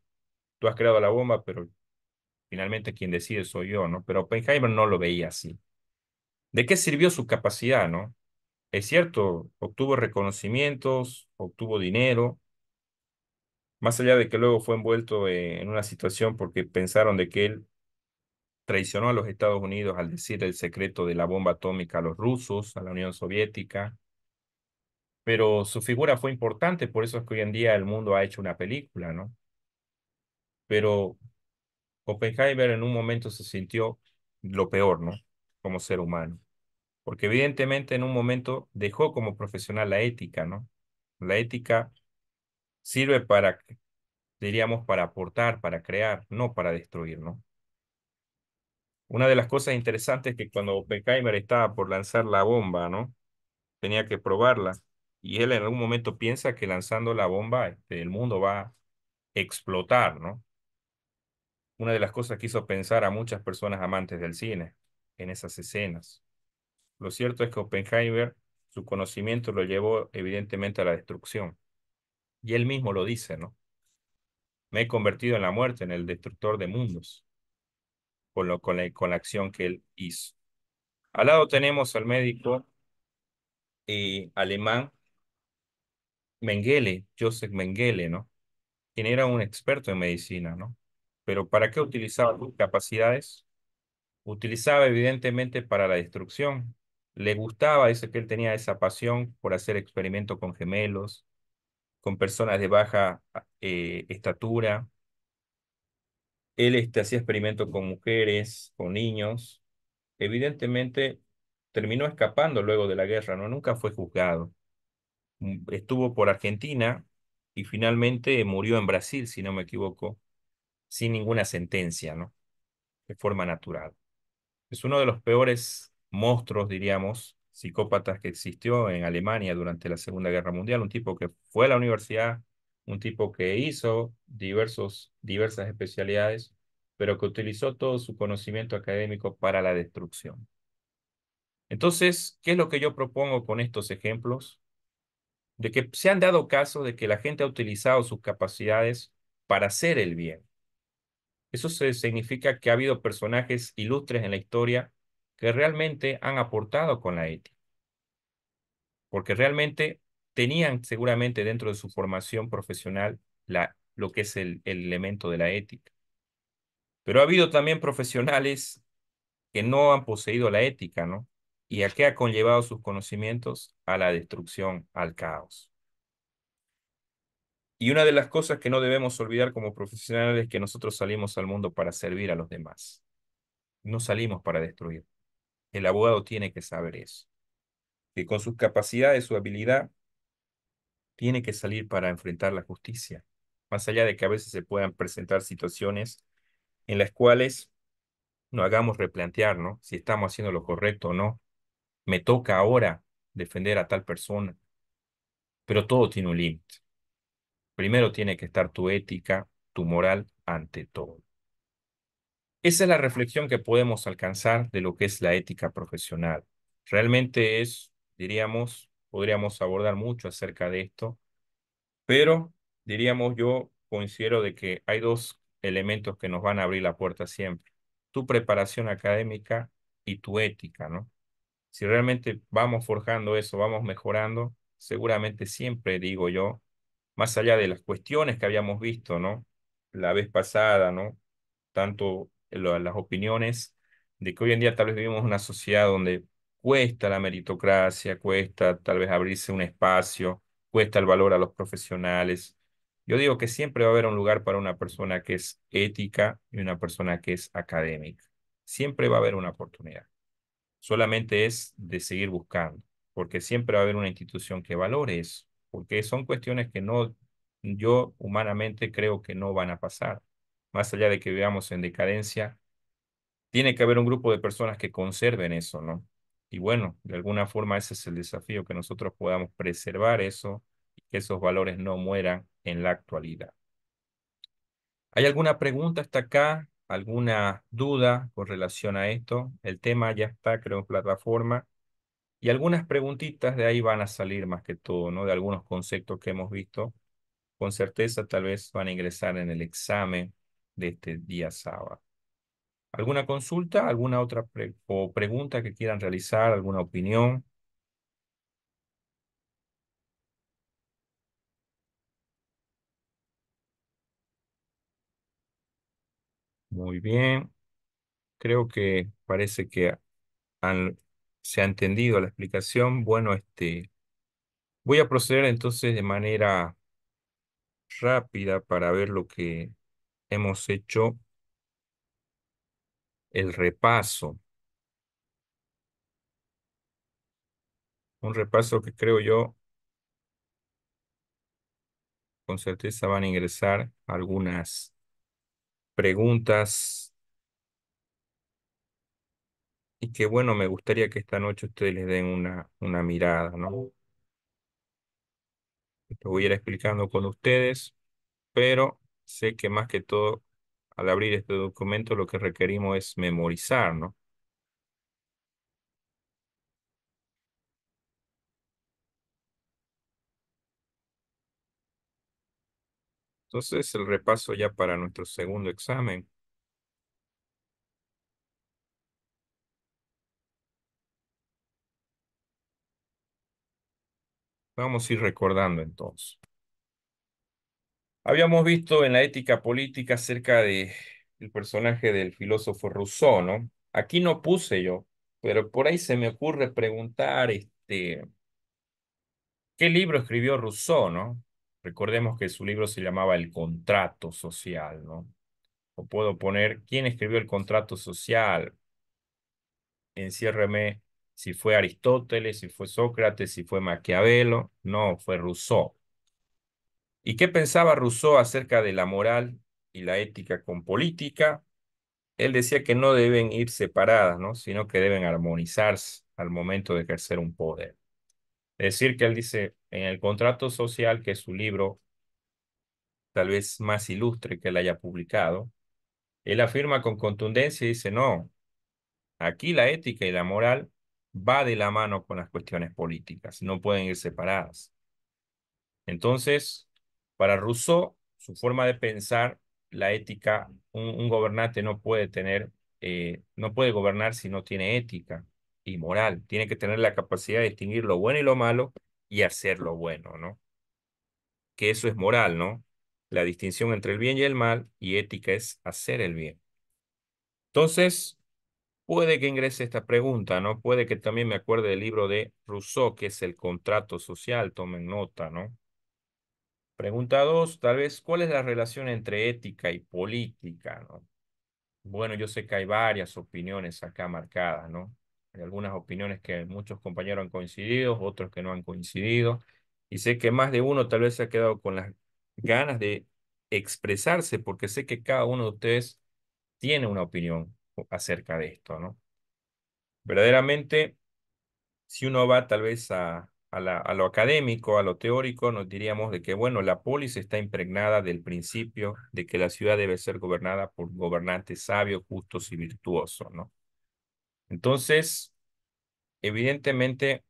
Tú has creado la bomba, pero finalmente quien decide soy yo, ¿no? Pero Oppenheimer no lo veía así. ¿De qué sirvió su capacidad, no? Es cierto, obtuvo reconocimientos, obtuvo dinero, más allá de que luego fue envuelto en una situación porque pensaron de que él traicionó a los Estados Unidos al decir el secreto de la bomba atómica a los rusos, a la Unión Soviética, pero su figura fue importante, por eso es que hoy en día el mundo ha hecho una película, ¿no? Pero Oppenheimer en un momento se sintió lo peor, ¿no? Como ser humano. Porque evidentemente en un momento dejó como profesional la ética, ¿no? La ética sirve para, diríamos, para aportar, para crear, no para destruir, ¿no? Una de las cosas interesantes es que cuando Oppenheimer estaba por lanzar la bomba, ¿no? Tenía que probarla y él en algún momento piensa que lanzando la bomba este, el mundo va a explotar, ¿no? Una de las cosas que hizo pensar a muchas personas amantes del cine en esas escenas. Lo cierto es que Oppenheimer, su conocimiento lo llevó evidentemente a la destrucción. Y él mismo lo dice, ¿no? Me he convertido en la muerte, en el destructor de mundos, con, lo, con, la, acción que él hizo. Al lado tenemos al médico eh, alemán Mengele, Joseph Mengele, ¿no? Quien era un experto en medicina, ¿no? Pero ¿para qué utilizaba sus capacidades? Utilizaba evidentemente para la destrucción. Le gustaba, dice que él tenía esa pasión por hacer experimentos con gemelos, con personas de baja ah, eh, estatura. Él este, hacía experimentos con mujeres, con niños. Evidentemente terminó escapando luego de la guerra, ¿no? Nunca fue juzgado. Mm, estuvo por Argentina y finalmente murió en Brasil, si no me equivoco, sin ninguna sentencia, ¿no? De forma natural. Es uno de los peores monstruos, diríamos, psicópatas que existió en Alemania durante la Segunda Guerra Mundial, un tipo que fue a la universidad, un tipo que hizo diversos, diversas especialidades, pero que utilizó todo su conocimiento académico para la destrucción. Entonces, ¿qué es lo que yo propongo con estos ejemplos? de que se han dado casos de que la gente ha utilizado sus capacidades para hacer el bien. Eso se significa que ha habido personajes ilustres en la historia que realmente han aportado con la ética, porque realmente tenían seguramente dentro de su formación profesional la, lo que es el, el elemento de la ética. Pero ha habido también profesionales que no han poseído la ética, ¿no? y al que ha conllevado sus conocimientos a la destrucción, al caos. Y una de las cosas que no debemos olvidar como profesionales es que nosotros salimos al mundo para servir a los demás. No salimos para destruir. El abogado tiene que saber eso. Que con sus capacidades, su habilidad, tiene que salir para enfrentar la justicia. Más allá de que a veces se puedan presentar situaciones en las cuales no hagamos replantearnos Si estamos haciendo lo correcto o no, me toca ahora defender a tal persona. Pero todo tiene un límite. Primero tiene que estar tu ética, tu moral ante todo. Esa es la reflexión que podemos alcanzar de lo que es la ética profesional. Realmente es, diríamos, podríamos abordar mucho acerca de esto, pero diríamos yo considero de que hay dos elementos que nos van a abrir la puerta siempre. Tu preparación académica y tu ética, ¿no? Si realmente vamos forjando eso, vamos mejorando, seguramente siempre digo yo, más allá de las cuestiones que habíamos visto, ¿no? La vez pasada, ¿no? Tanto las opiniones de que hoy en día tal vez vivimos una sociedad donde cuesta la meritocracia, cuesta tal vez abrirse un espacio, cuesta el valor a los profesionales. Yo digo que siempre va a haber un lugar para una persona que es ética y una persona que es académica. Siempre va a haber una oportunidad. Solamente es de seguir buscando, porque siempre va a haber una institución que valore eso, porque son cuestiones que no, yo humanamente creo que no van a pasar. Más allá de que vivamos en decadencia, tiene que haber un grupo de personas que conserven eso, ¿no? Y bueno, de alguna forma ese es el desafío, que nosotros podamos preservar eso y que esos valores no mueran en la actualidad. ¿Hay alguna pregunta hasta acá? alguna duda con relación a esto. El tema ya está, creo, en plataforma. Y algunas preguntitas de ahí van a salir más que todo, ¿no? De algunos conceptos que hemos visto. Con certeza tal vez van a ingresar en el examen de este día sábado. ¿Alguna consulta? ¿Alguna otra pregunta que quieran realizar? ¿Alguna opinión? Muy bien. Creo que parece que se ha entendido la explicación. Bueno, este, voy a proceder entonces de manera rápida para ver lo que hemos hecho el repaso. Un repaso que creo yo con certeza van a ingresar algunas preguntas. Y que bueno, me gustaría que esta noche ustedes les den una, una mirada, ¿no? Lo voy a ir explicando con ustedes, pero sé que más que todo, al abrir este documento, lo que requerimos es memorizar, ¿no? Entonces, el repaso ya para nuestro segundo examen. Vamos a ir recordando entonces. Habíamos visto en la ética política acerca del el personaje del filósofo Rousseau, ¿no? Aquí no puse yo, pero por ahí se me ocurre preguntar, este, ¿qué libro escribió Rousseau, no? Recordemos que su libro se llamaba El contrato social, ¿no? O puedo poner, ¿quién escribió el contrato social? Enciérreme si fue Aristóteles, si fue Sócrates, si fue Maquiavelo. No, fue Rousseau. ¿Y qué pensaba Rousseau acerca de la moral y la ética con política? Él decía que no deben ir separadas, ¿no? sino que deben armonizarse al momento de ejercer un poder. Es decir, que él dice, en el contrato social, que es su libro tal vez más ilustre que él haya publicado, él afirma con contundencia y dice, no, aquí la ética y la moral va de la mano con las cuestiones políticas, no pueden ir separadas. Entonces, para Rousseau, su forma de pensar la ética, un, gobernante no puede tener, eh, no puede gobernar si no tiene ética y moral. Tiene que tener la capacidad de distinguir lo bueno y lo malo y hacer lo bueno, ¿no? Que eso es moral, ¿no? La distinción entre el bien y el mal y ética es hacer el bien. Entonces, puede que ingrese esta pregunta, ¿no? Puede que también me acuerde del libro de Rousseau, que es el contrato social, tomen nota, ¿no? Pregunta dos, tal vez, ¿cuál es la relación entre ética y política, ¿no? Bueno, yo sé que hay varias opiniones acá marcadas, ¿no? algunas opiniones que muchos compañeros han coincidido, otros que no han coincidido, y sé que más de uno tal vez se ha quedado con las ganas de expresarse, porque sé que cada uno de ustedes tiene una opinión acerca de esto, ¿no? Verdaderamente, si uno va tal vez a, a lo académico, a lo teórico, nos diríamos de que, bueno, la polis está impregnada del principio de que la ciudad debe ser gobernada por gobernantes sabios, justos y virtuosos, ¿no? Entonces, evidentemente,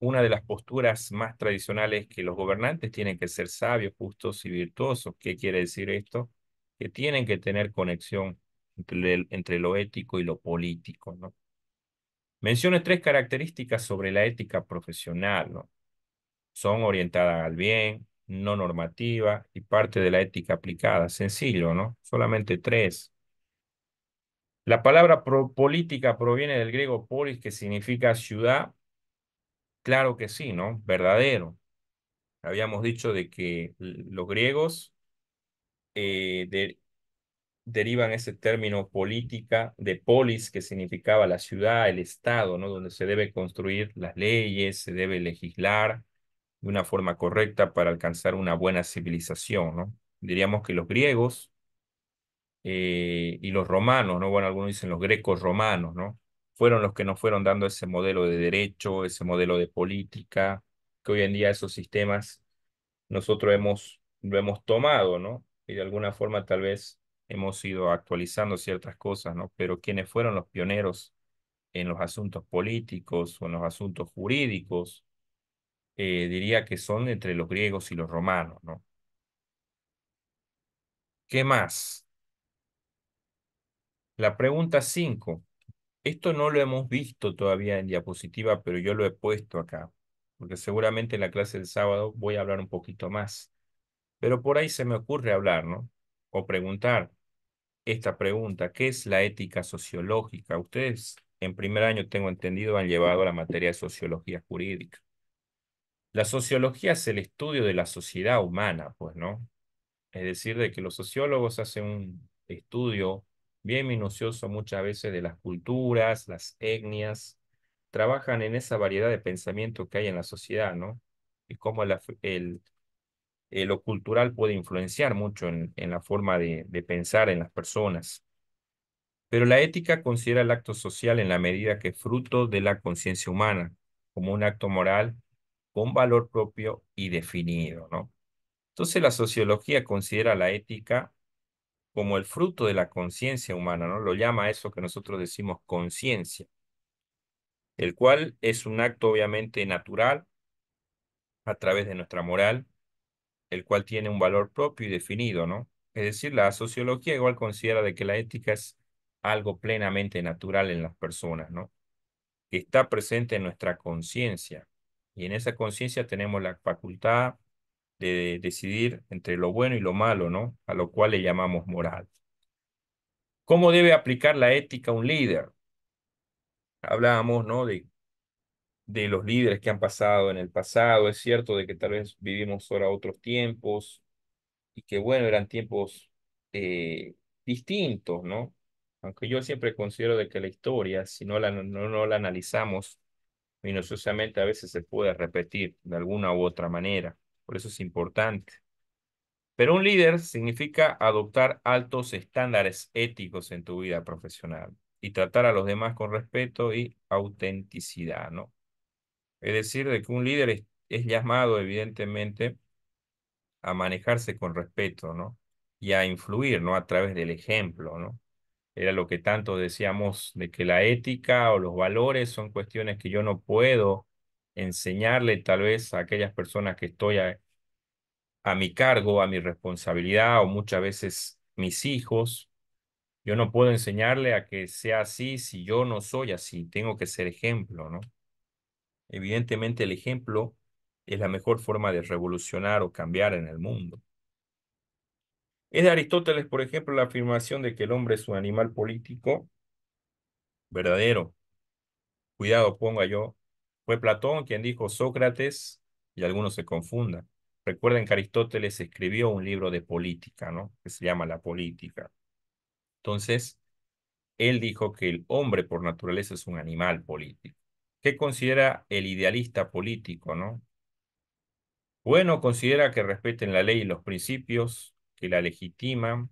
una de las posturas más tradicionales es que los gobernantes tienen que ser sabios, justos y virtuosos. ¿Qué quiere decir esto? Que tienen que tener conexión entre, lo ético y lo político. ¿no? tres características sobre la ética profesional. ¿no? Son orientadas al bien, no normativa y parte de la ética aplicada. Sencillo, ¿no? Solamente tres. La palabra política proviene del griego polis, que significa ciudad. Claro que sí, ¿no? Verdadero. Habíamos dicho de que los griegos eh, derivan ese término política de polis, que significaba la ciudad, el Estado, ¿no? Donde se debe construir las leyes, se debe legislar de una forma correcta para alcanzar una buena civilización, ¿no? Diríamos que los griegos eh, y los romanos, ¿no? Bueno, algunos dicen los grecos romanos, ¿no? Fueron los que nos fueron dando ese modelo de derecho, ese modelo de política, que hoy en día esos sistemas nosotros hemos, lo hemos tomado, ¿no? Y de alguna forma tal vez hemos ido actualizando ciertas cosas, ¿no? Pero quienes fueron los pioneros en los asuntos políticos o en los asuntos jurídicos, eh, diría que son entre los griegos y los romanos, ¿no? ¿Qué más? La pregunta 5. Esto no lo hemos visto todavía en diapositiva, pero yo lo he puesto acá, porque seguramente en la clase del sábado voy a hablar un poquito más. Pero por ahí se me ocurre hablar, ¿no? O preguntar esta pregunta, ¿qué es la ética sociológica? Ustedes en primer año, tengo entendido, han llevado la materia de sociología jurídica. La sociología es el estudio de la sociedad humana, pues, ¿no? Es decir, de que los sociólogos hacen un estudio bien minucioso muchas veces de las culturas, las etnias, trabajan en esa variedad de pensamiento que hay en la sociedad, ¿no? Y cómo el, eh, lo cultural puede influenciar mucho en, en la forma de, de, pensar en las personas. Pero la ética considera el acto social en la medida que fruto de la conciencia humana, como un acto moral con valor propio y definido, ¿no? Entonces la sociología considera la ética como el fruto de la conciencia humana, ¿no? Lo llama eso que nosotros decimos conciencia, el cual es un acto obviamente natural a través de nuestra moral, el cual tiene un valor propio y definido, ¿no? Es decir, la sociología igual considera de que la ética es algo plenamente natural en las personas, ¿no? Que está presente en nuestra conciencia. Y en esa conciencia tenemos la facultad de decidir entre lo bueno y lo malo, ¿no? A lo cual le llamamos moral. ¿Cómo debe aplicar la ética un líder? Hablábamos, ¿no? De, de los líderes que han pasado en el pasado. Es cierto de que tal vez vivimos ahora otros tiempos y que, bueno, eran tiempos eh, distintos, ¿no? Aunque yo siempre considero de que la historia, si no la, no la analizamos minuciosamente, a veces se puede repetir de alguna u otra manera. Por eso es importante. Pero un líder significa adoptar altos estándares éticos en tu vida profesional y tratar a los demás con respeto y autenticidad, ¿no? Es decir, de que un líder es, llamado evidentemente a manejarse con respeto, ¿no? Y a influir, ¿no? A través del ejemplo, ¿no? Era lo que tanto decíamos de que la ética o los valores son cuestiones que yo no puedo enseñarle tal vez a aquellas personas que estoy a, mi cargo, a mi responsabilidad o muchas veces mis hijos. Yo no puedo enseñarle a que sea así si yo no soy así. Tengo que ser ejemplo, ¿no? Evidentemente el ejemplo es la mejor forma de revolucionar o cambiar en el mundo. Es de Aristóteles, por ejemplo, la afirmación de que el hombre es un animal político verdadero. Cuidado, ponga yo, fue Platón quien dijo Sócrates y algunos se confundan. Recuerden que Aristóteles escribió un libro de política, ¿no? Que se llama La Política. Entonces, él dijo que el hombre por naturaleza es un animal político. ¿Qué considera el idealista político, no? Bueno, considera que respeten la ley y los principios que la legitiman,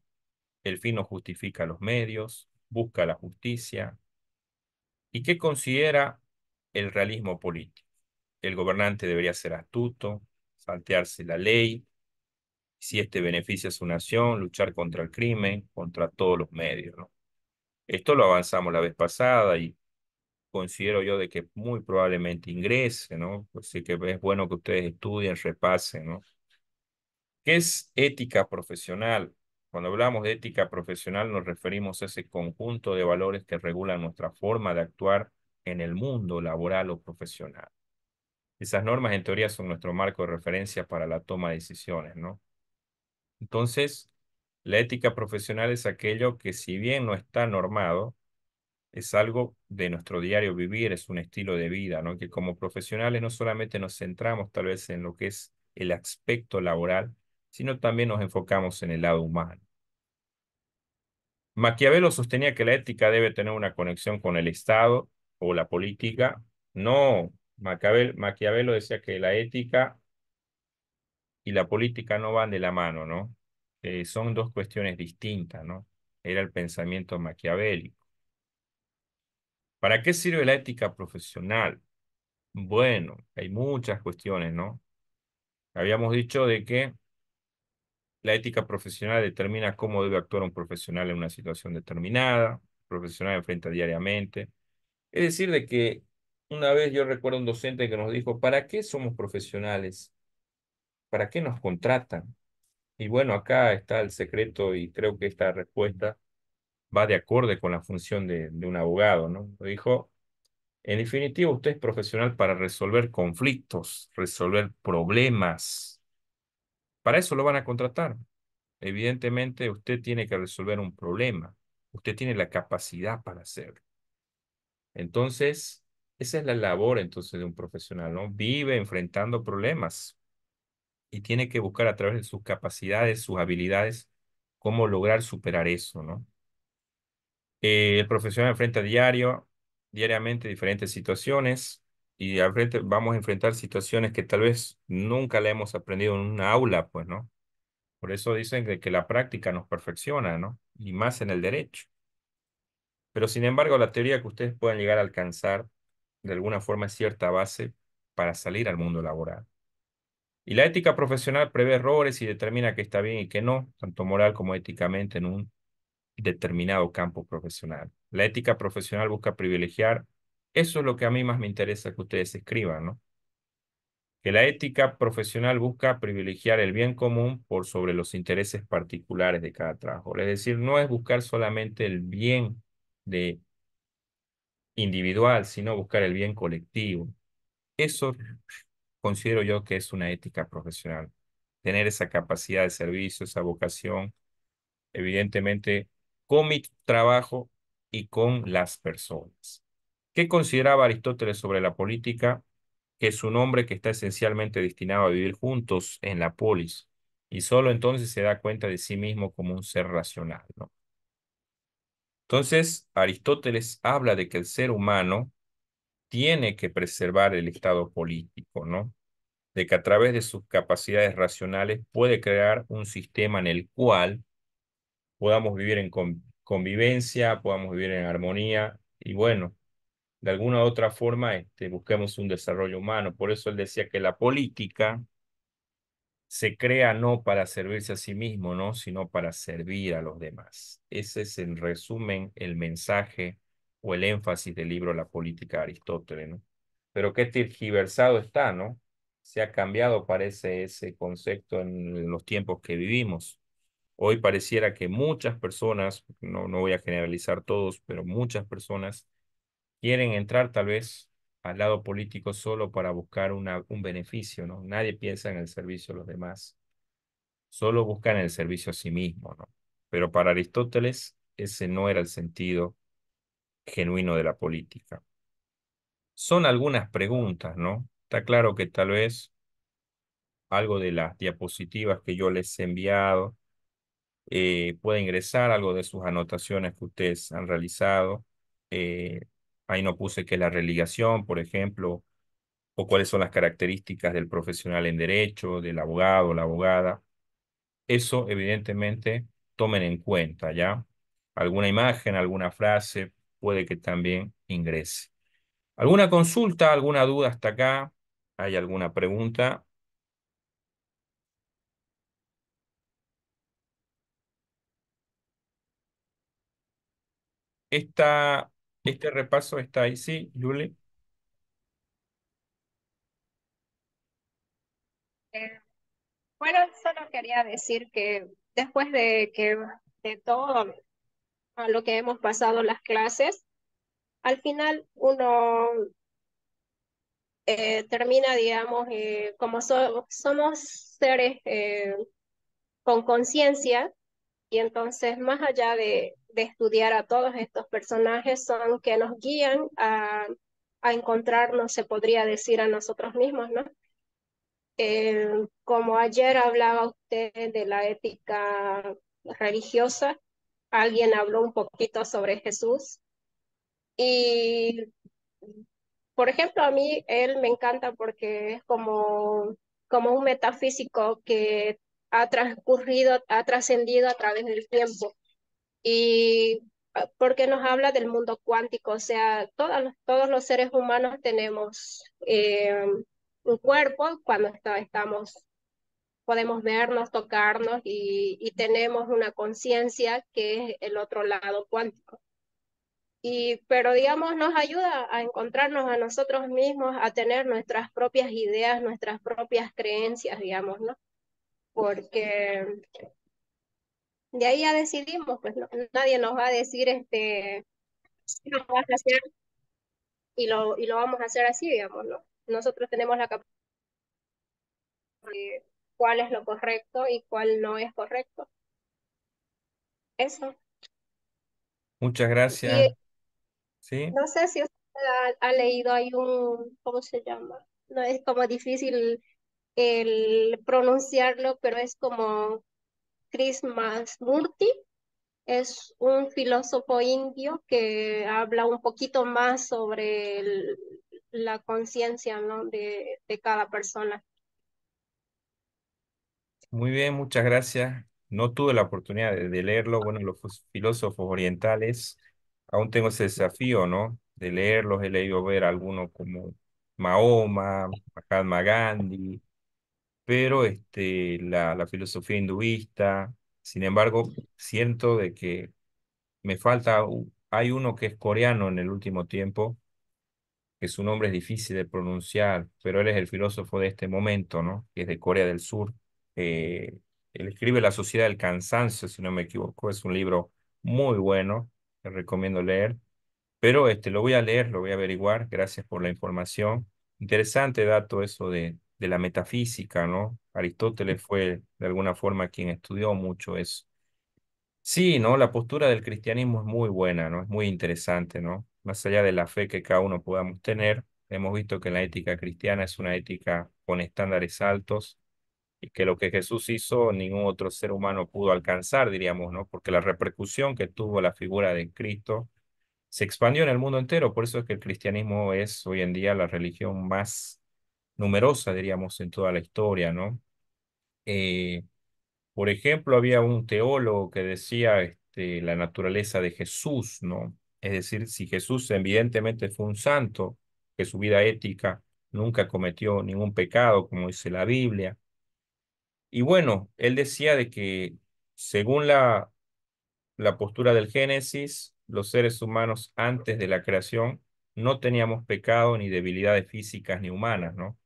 el fin no justifica los medios, busca la justicia. ¿Y qué considera el realismo político. El gobernante debería ser astuto, saltearse la ley, si este beneficia a su nación, luchar contra el crimen, contra todos los medios. ¿no? Esto lo avanzamos la vez pasada y considero yo de que muy probablemente ingrese, ¿no? Así que es bueno que ustedes estudien, repasen, ¿no? ¿Qué es ética profesional? Cuando hablamos de ética profesional nos referimos a ese conjunto de valores que regulan nuestra forma de actuar en el mundo laboral o profesional. Esas normas en teoría son nuestro marco de referencia para la toma de decisiones, ¿no? Entonces, la ética profesional es aquello que si bien no está normado, es algo de nuestro diario vivir, es un estilo de vida, ¿no? Que como profesionales no solamente nos centramos tal vez en lo que es el aspecto laboral, sino también nos enfocamos en el lado humano. Maquiavelo sostenía que la ética debe tener una conexión con el Estado o la política. No, Maquiavelo decía que la ética y la política no van de la mano, ¿no? Eh, son dos cuestiones distintas, ¿no? Era el pensamiento maquiavélico. ¿Para qué sirve la ética profesional? Bueno, hay muchas cuestiones, ¿no? Habíamos dicho de que la ética profesional determina cómo debe actuar un profesional en una situación determinada, profesional enfrenta diariamente, es decir, de que una vez yo recuerdo un docente que nos dijo, ¿para qué somos profesionales? ¿Para qué nos contratan? Y bueno, acá está el secreto y creo que esta respuesta va de acorde con la función de, de un abogado, ¿no? Dijo, en definitiva, usted es profesional para resolver conflictos, resolver problemas. Para eso lo van a contratar. Evidentemente, usted tiene que resolver un problema. Usted tiene la capacidad para hacerlo. Entonces, esa es la labor entonces de un profesional, ¿no? Vive enfrentando problemas y tiene que buscar a través de sus capacidades, sus habilidades, cómo lograr superar eso, ¿no? Eh, el profesional enfrenta diario, diariamente diferentes situaciones y frente vamos a enfrentar situaciones que tal vez nunca le hemos aprendido en una aula, pues, ¿no? Por eso dicen que la práctica nos perfecciona, ¿no? Y más en el derecho. Pero sin embargo, la teoría que ustedes puedan llegar a alcanzar de alguna forma es cierta base para salir al mundo laboral. Y la ética profesional prevé errores y determina que está bien y qué no, tanto moral como éticamente en un determinado campo profesional. La ética profesional busca privilegiar, eso es lo que a mí más me interesa que ustedes escriban, ¿no? Que la ética profesional busca privilegiar el bien común por sobre los intereses particulares de cada trabajo. Es decir, no es buscar solamente el bien de individual, sino buscar el bien colectivo. Eso considero yo que es una ética profesional. Tener esa capacidad de servicio, esa vocación, evidentemente, con mi trabajo y con las personas. ¿Qué consideraba Aristóteles sobre la política? Que es un hombre que está esencialmente destinado a vivir juntos en la polis y solo entonces se da cuenta de sí mismo como un ser racional. ¿no? Entonces, Aristóteles habla de que el ser humano tiene que preservar el estado político, ¿no? De que a través de sus capacidades racionales puede crear un sistema en el cual podamos vivir en convivencia, podamos vivir en armonía y bueno, de alguna u otra forma este, busquemos un desarrollo humano. Por eso él decía que la política se crea no para servirse a sí mismo, ¿no? sino para servir a los demás. Ese es en resumen el mensaje o el énfasis del libro La política de Aristóteles. ¿no? Pero qué tergiversado está, ¿no? Se ha cambiado, parece, ese concepto en los tiempos que vivimos. Hoy pareciera que muchas personas, no, no voy a generalizar todos, pero muchas personas quieren entrar tal vez al lado político solo para buscar una, un beneficio, ¿no? Nadie piensa en el servicio de los demás, solo buscan el servicio a sí mismo, ¿no? Pero para Aristóteles ese no era el sentido genuino de la política. Son algunas preguntas, ¿no? Está claro que tal vez algo de las diapositivas que yo les he enviado eh, puede ingresar, algo de sus anotaciones que ustedes han realizado. Eh, Ahí no puse que la religación, por ejemplo, o cuáles son las características del profesional en derecho, del abogado, la abogada. Eso, evidentemente, tomen en cuenta, ¿ya? Alguna imagen, alguna frase puede que también ingrese. ¿Alguna consulta, alguna duda hasta acá? ¿Hay alguna pregunta? Esta este repaso está ahí, sí, Yuli. bueno, solo quería decir que después de que de todo a lo que hemos pasado las clases, al final uno eh, termina, digamos, eh, como somos seres eh, con conciencia y entonces más allá de de estudiar a todos estos personajes son que nos guían a, a encontrarnos, se podría decir, a nosotros mismos, ¿no? Eh, como ayer hablaba usted de la ética religiosa, alguien habló un poquito sobre Jesús y, por ejemplo, a mí él me encanta porque es como, como un metafísico que ha transcurrido, ha trascendido a través del tiempo y ah, porque nos habla del mundo cuántico, o sea, todos, todos los seres humanos tenemos eh, un cuerpo cuando estamos, podemos vernos, tocarnos y, y tenemos una conciencia que es el otro lado cuántico. Y, pero digamos, nos ayuda a encontrarnos a nosotros mismos, a tener nuestras propias ideas, nuestras propias creencias, digamos, ¿no? Porque de ahí ya decidimos, pues nadie nos va a decir este, lo a hacer y lo, y lo vamos a hacer así, digamos, ¿no? Nosotros tenemos la capacidad de eh, cuál es lo correcto y cuál no es correcto. Eso. Muchas gracias. ¿Sí? No sé si usted ha, leído, hay un, ¿cómo se llama? No es como difícil el pronunciarlo, pero es como Murti Es un filósofo indio que habla un poquito más sobre la conciencia de, cada persona. Muy bien, muchas gracias. No tuve la oportunidad de, leerlo. Bueno, los filósofos orientales, aún tengo ese desafío, ¿no? De leerlos, he leído ver algunos como Mahoma, Mahatma Gandhi, pero este, la, filosofía hinduista, sin embargo, siento de que me falta, hay uno que es coreano en el último tiempo, que su nombre es difícil de pronunciar, pero él es el filósofo de este momento, ¿no? Que es de Corea del Sur. Eh, él escribe La Sociedad del Cansancio, si no me equivoco, es un libro muy bueno, que recomiendo leer, pero este, lo voy a leer, lo voy a averiguar, gracias por la información. Interesante dato eso de, de la metafísica, ¿no? Aristóteles fue de alguna forma quien estudió mucho eso. Sí, ¿no? La postura del cristianismo es muy buena, ¿no? Es muy interesante, ¿no? Más allá de la fe que cada uno podamos tener, hemos visto que la ética cristiana es una ética con estándares altos y que lo que Jesús hizo ningún otro ser humano pudo alcanzar, diríamos, ¿no? Porque la repercusión que tuvo la figura de Cristo se expandió en el mundo entero, por eso es que el cristianismo es hoy en día la religión más numerosa, diríamos, en toda la historia, ¿no? Eh, por ejemplo, había un teólogo que decía este, la naturaleza de Jesús, ¿no? Es decir, si Jesús evidentemente fue un santo, que su vida ética nunca cometió ningún pecado, como dice la Biblia. Y bueno, él decía de que según la, la postura del Génesis, los seres humanos antes de la creación no teníamos pecado ni debilidades físicas ni humanas, ¿no?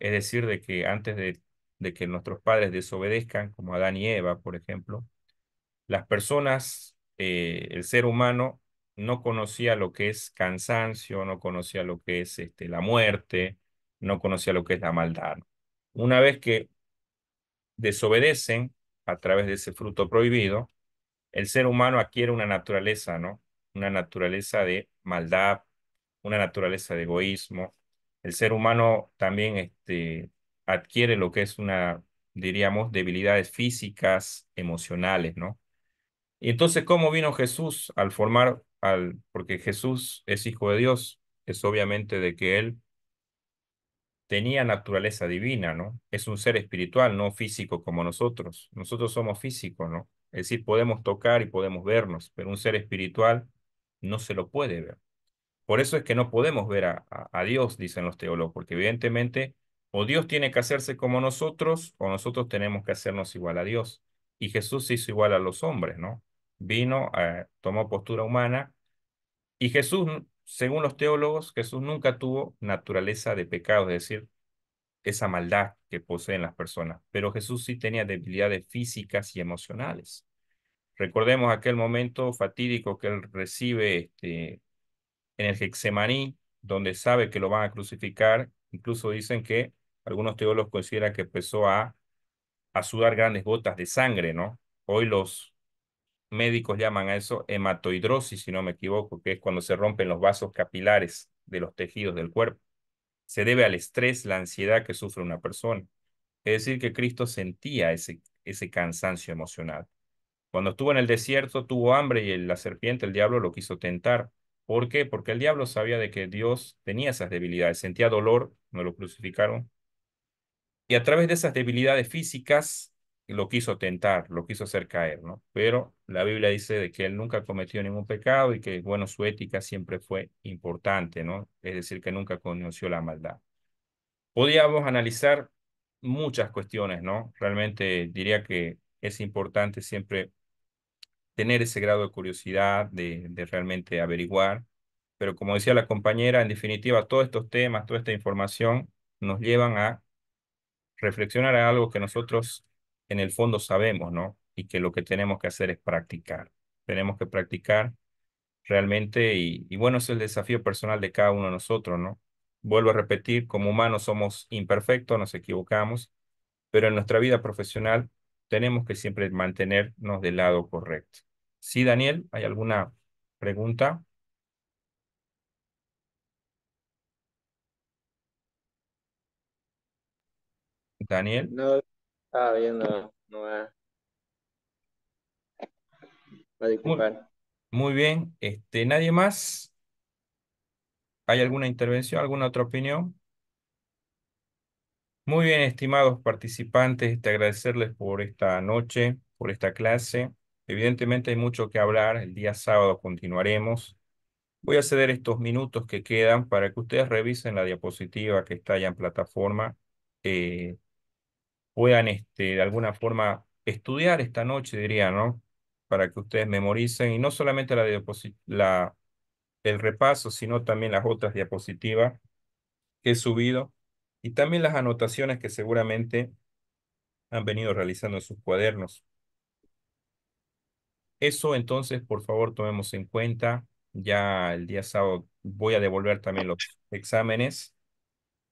Es decir, de que antes de, que nuestros padres desobedezcan, como Adán y Eva, por ejemplo, las personas, eh, el ser humano, no conocía lo que es cansancio, no conocía lo que es este, la muerte, no conocía lo que es la maldad. Una vez que desobedecen a través de ese fruto prohibido, el ser humano adquiere una naturaleza, ¿no? Una naturaleza de maldad, una naturaleza de egoísmo, el ser humano también este, adquiere lo que es una, diríamos, debilidades físicas, emocionales, ¿no? Y entonces, ¿cómo vino Jesús al formar, al, porque Jesús es hijo de Dios, es obviamente de que él tenía naturaleza divina, ¿no? Es un ser espiritual, no físico como nosotros. Nosotros somos físicos, ¿no? Es decir, podemos tocar y podemos vernos, pero un ser espiritual no se lo puede ver. Por eso es que no podemos ver a, Dios, dicen los teólogos, porque evidentemente o Dios tiene que hacerse como nosotros o nosotros tenemos que hacernos igual a Dios. Y Jesús se hizo igual a los hombres, ¿no? Vino, eh, tomó postura humana y Jesús, según los teólogos, Jesús nunca tuvo naturaleza de pecado, es decir, esa maldad que poseen las personas, pero Jesús sí tenía debilidades físicas y emocionales. Recordemos aquel momento fatídico que él recibe este, en el Gexemaní, donde sabe que lo van a crucificar. Incluso dicen que algunos teólogos consideran que empezó a, a sudar grandes gotas de sangre, ¿no? Hoy los médicos llaman a eso hematoidrosis, si no me equivoco, que es cuando se rompen los vasos capilares de los tejidos del cuerpo. Se debe al estrés, la ansiedad que sufre una persona. Es decir, que Cristo sentía ese, ese cansancio emocional. Cuando estuvo en el desierto, tuvo hambre y la serpiente, el diablo, lo quiso tentar. ¿Por qué? Porque el diablo sabía de que Dios tenía esas debilidades, sentía dolor, no lo crucificaron. Y a través de esas debilidades físicas lo quiso tentar, lo quiso hacer caer, ¿no? Pero la Biblia dice de que él nunca cometió ningún pecado y que, bueno, su ética siempre fue importante, ¿no? Es decir, que nunca conoció la maldad. Podíamos analizar muchas cuestiones, ¿no? Realmente diría que es importante siempre tener ese grado de curiosidad, de, realmente averiguar. Pero como decía la compañera, en definitiva, todos estos temas, toda esta información nos llevan a reflexionar a algo que nosotros en el fondo sabemos, ¿no? Y que lo que tenemos que hacer es practicar. Tenemos que practicar realmente y, y bueno, es el desafío personal de cada uno de nosotros, ¿no? Vuelvo a repetir, como humanos somos imperfectos, nos equivocamos, pero en nuestra vida profesional tenemos que siempre mantenernos del lado correcto. ¿Sí, Daniel? ¿Hay alguna pregunta? Daniel. No, está bien, no, no va. Muy, muy, bien, este, ¿nadie más? ¿Hay alguna intervención, alguna otra opinión? Muy bien, estimados participantes, agradecerles por esta noche, por esta clase. Evidentemente hay mucho que hablar, el día sábado continuaremos. Voy a ceder estos minutos que quedan para que ustedes revisen la diapositiva que está ya en plataforma, eh, puedan este, de alguna forma estudiar esta noche, diría, ¿no? Para que ustedes memoricen y no solamente la, la el repaso, sino también las otras diapositivas que he subido y también las anotaciones que seguramente han venido realizando en sus cuadernos. Eso entonces, por favor, tomemos en cuenta. Ya el día sábado voy a devolver también los exámenes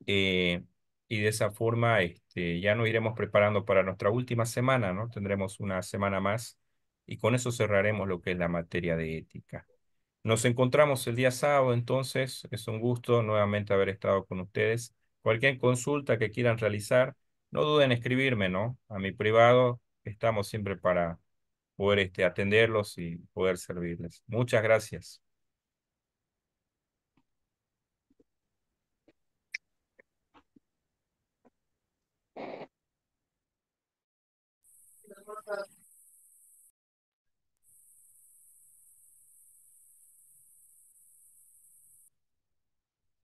eh, y de esa forma este, ya nos iremos preparando para nuestra última semana, ¿no? Tendremos una semana más y con eso cerraremos lo que es la materia de ética. Nos encontramos el día sábado, entonces es un gusto nuevamente haber estado con ustedes. Cualquier consulta que quieran realizar, no duden en escribirme, ¿no? A mi privado, estamos siempre para poder este, atenderlos y poder servirles. Muchas gracias.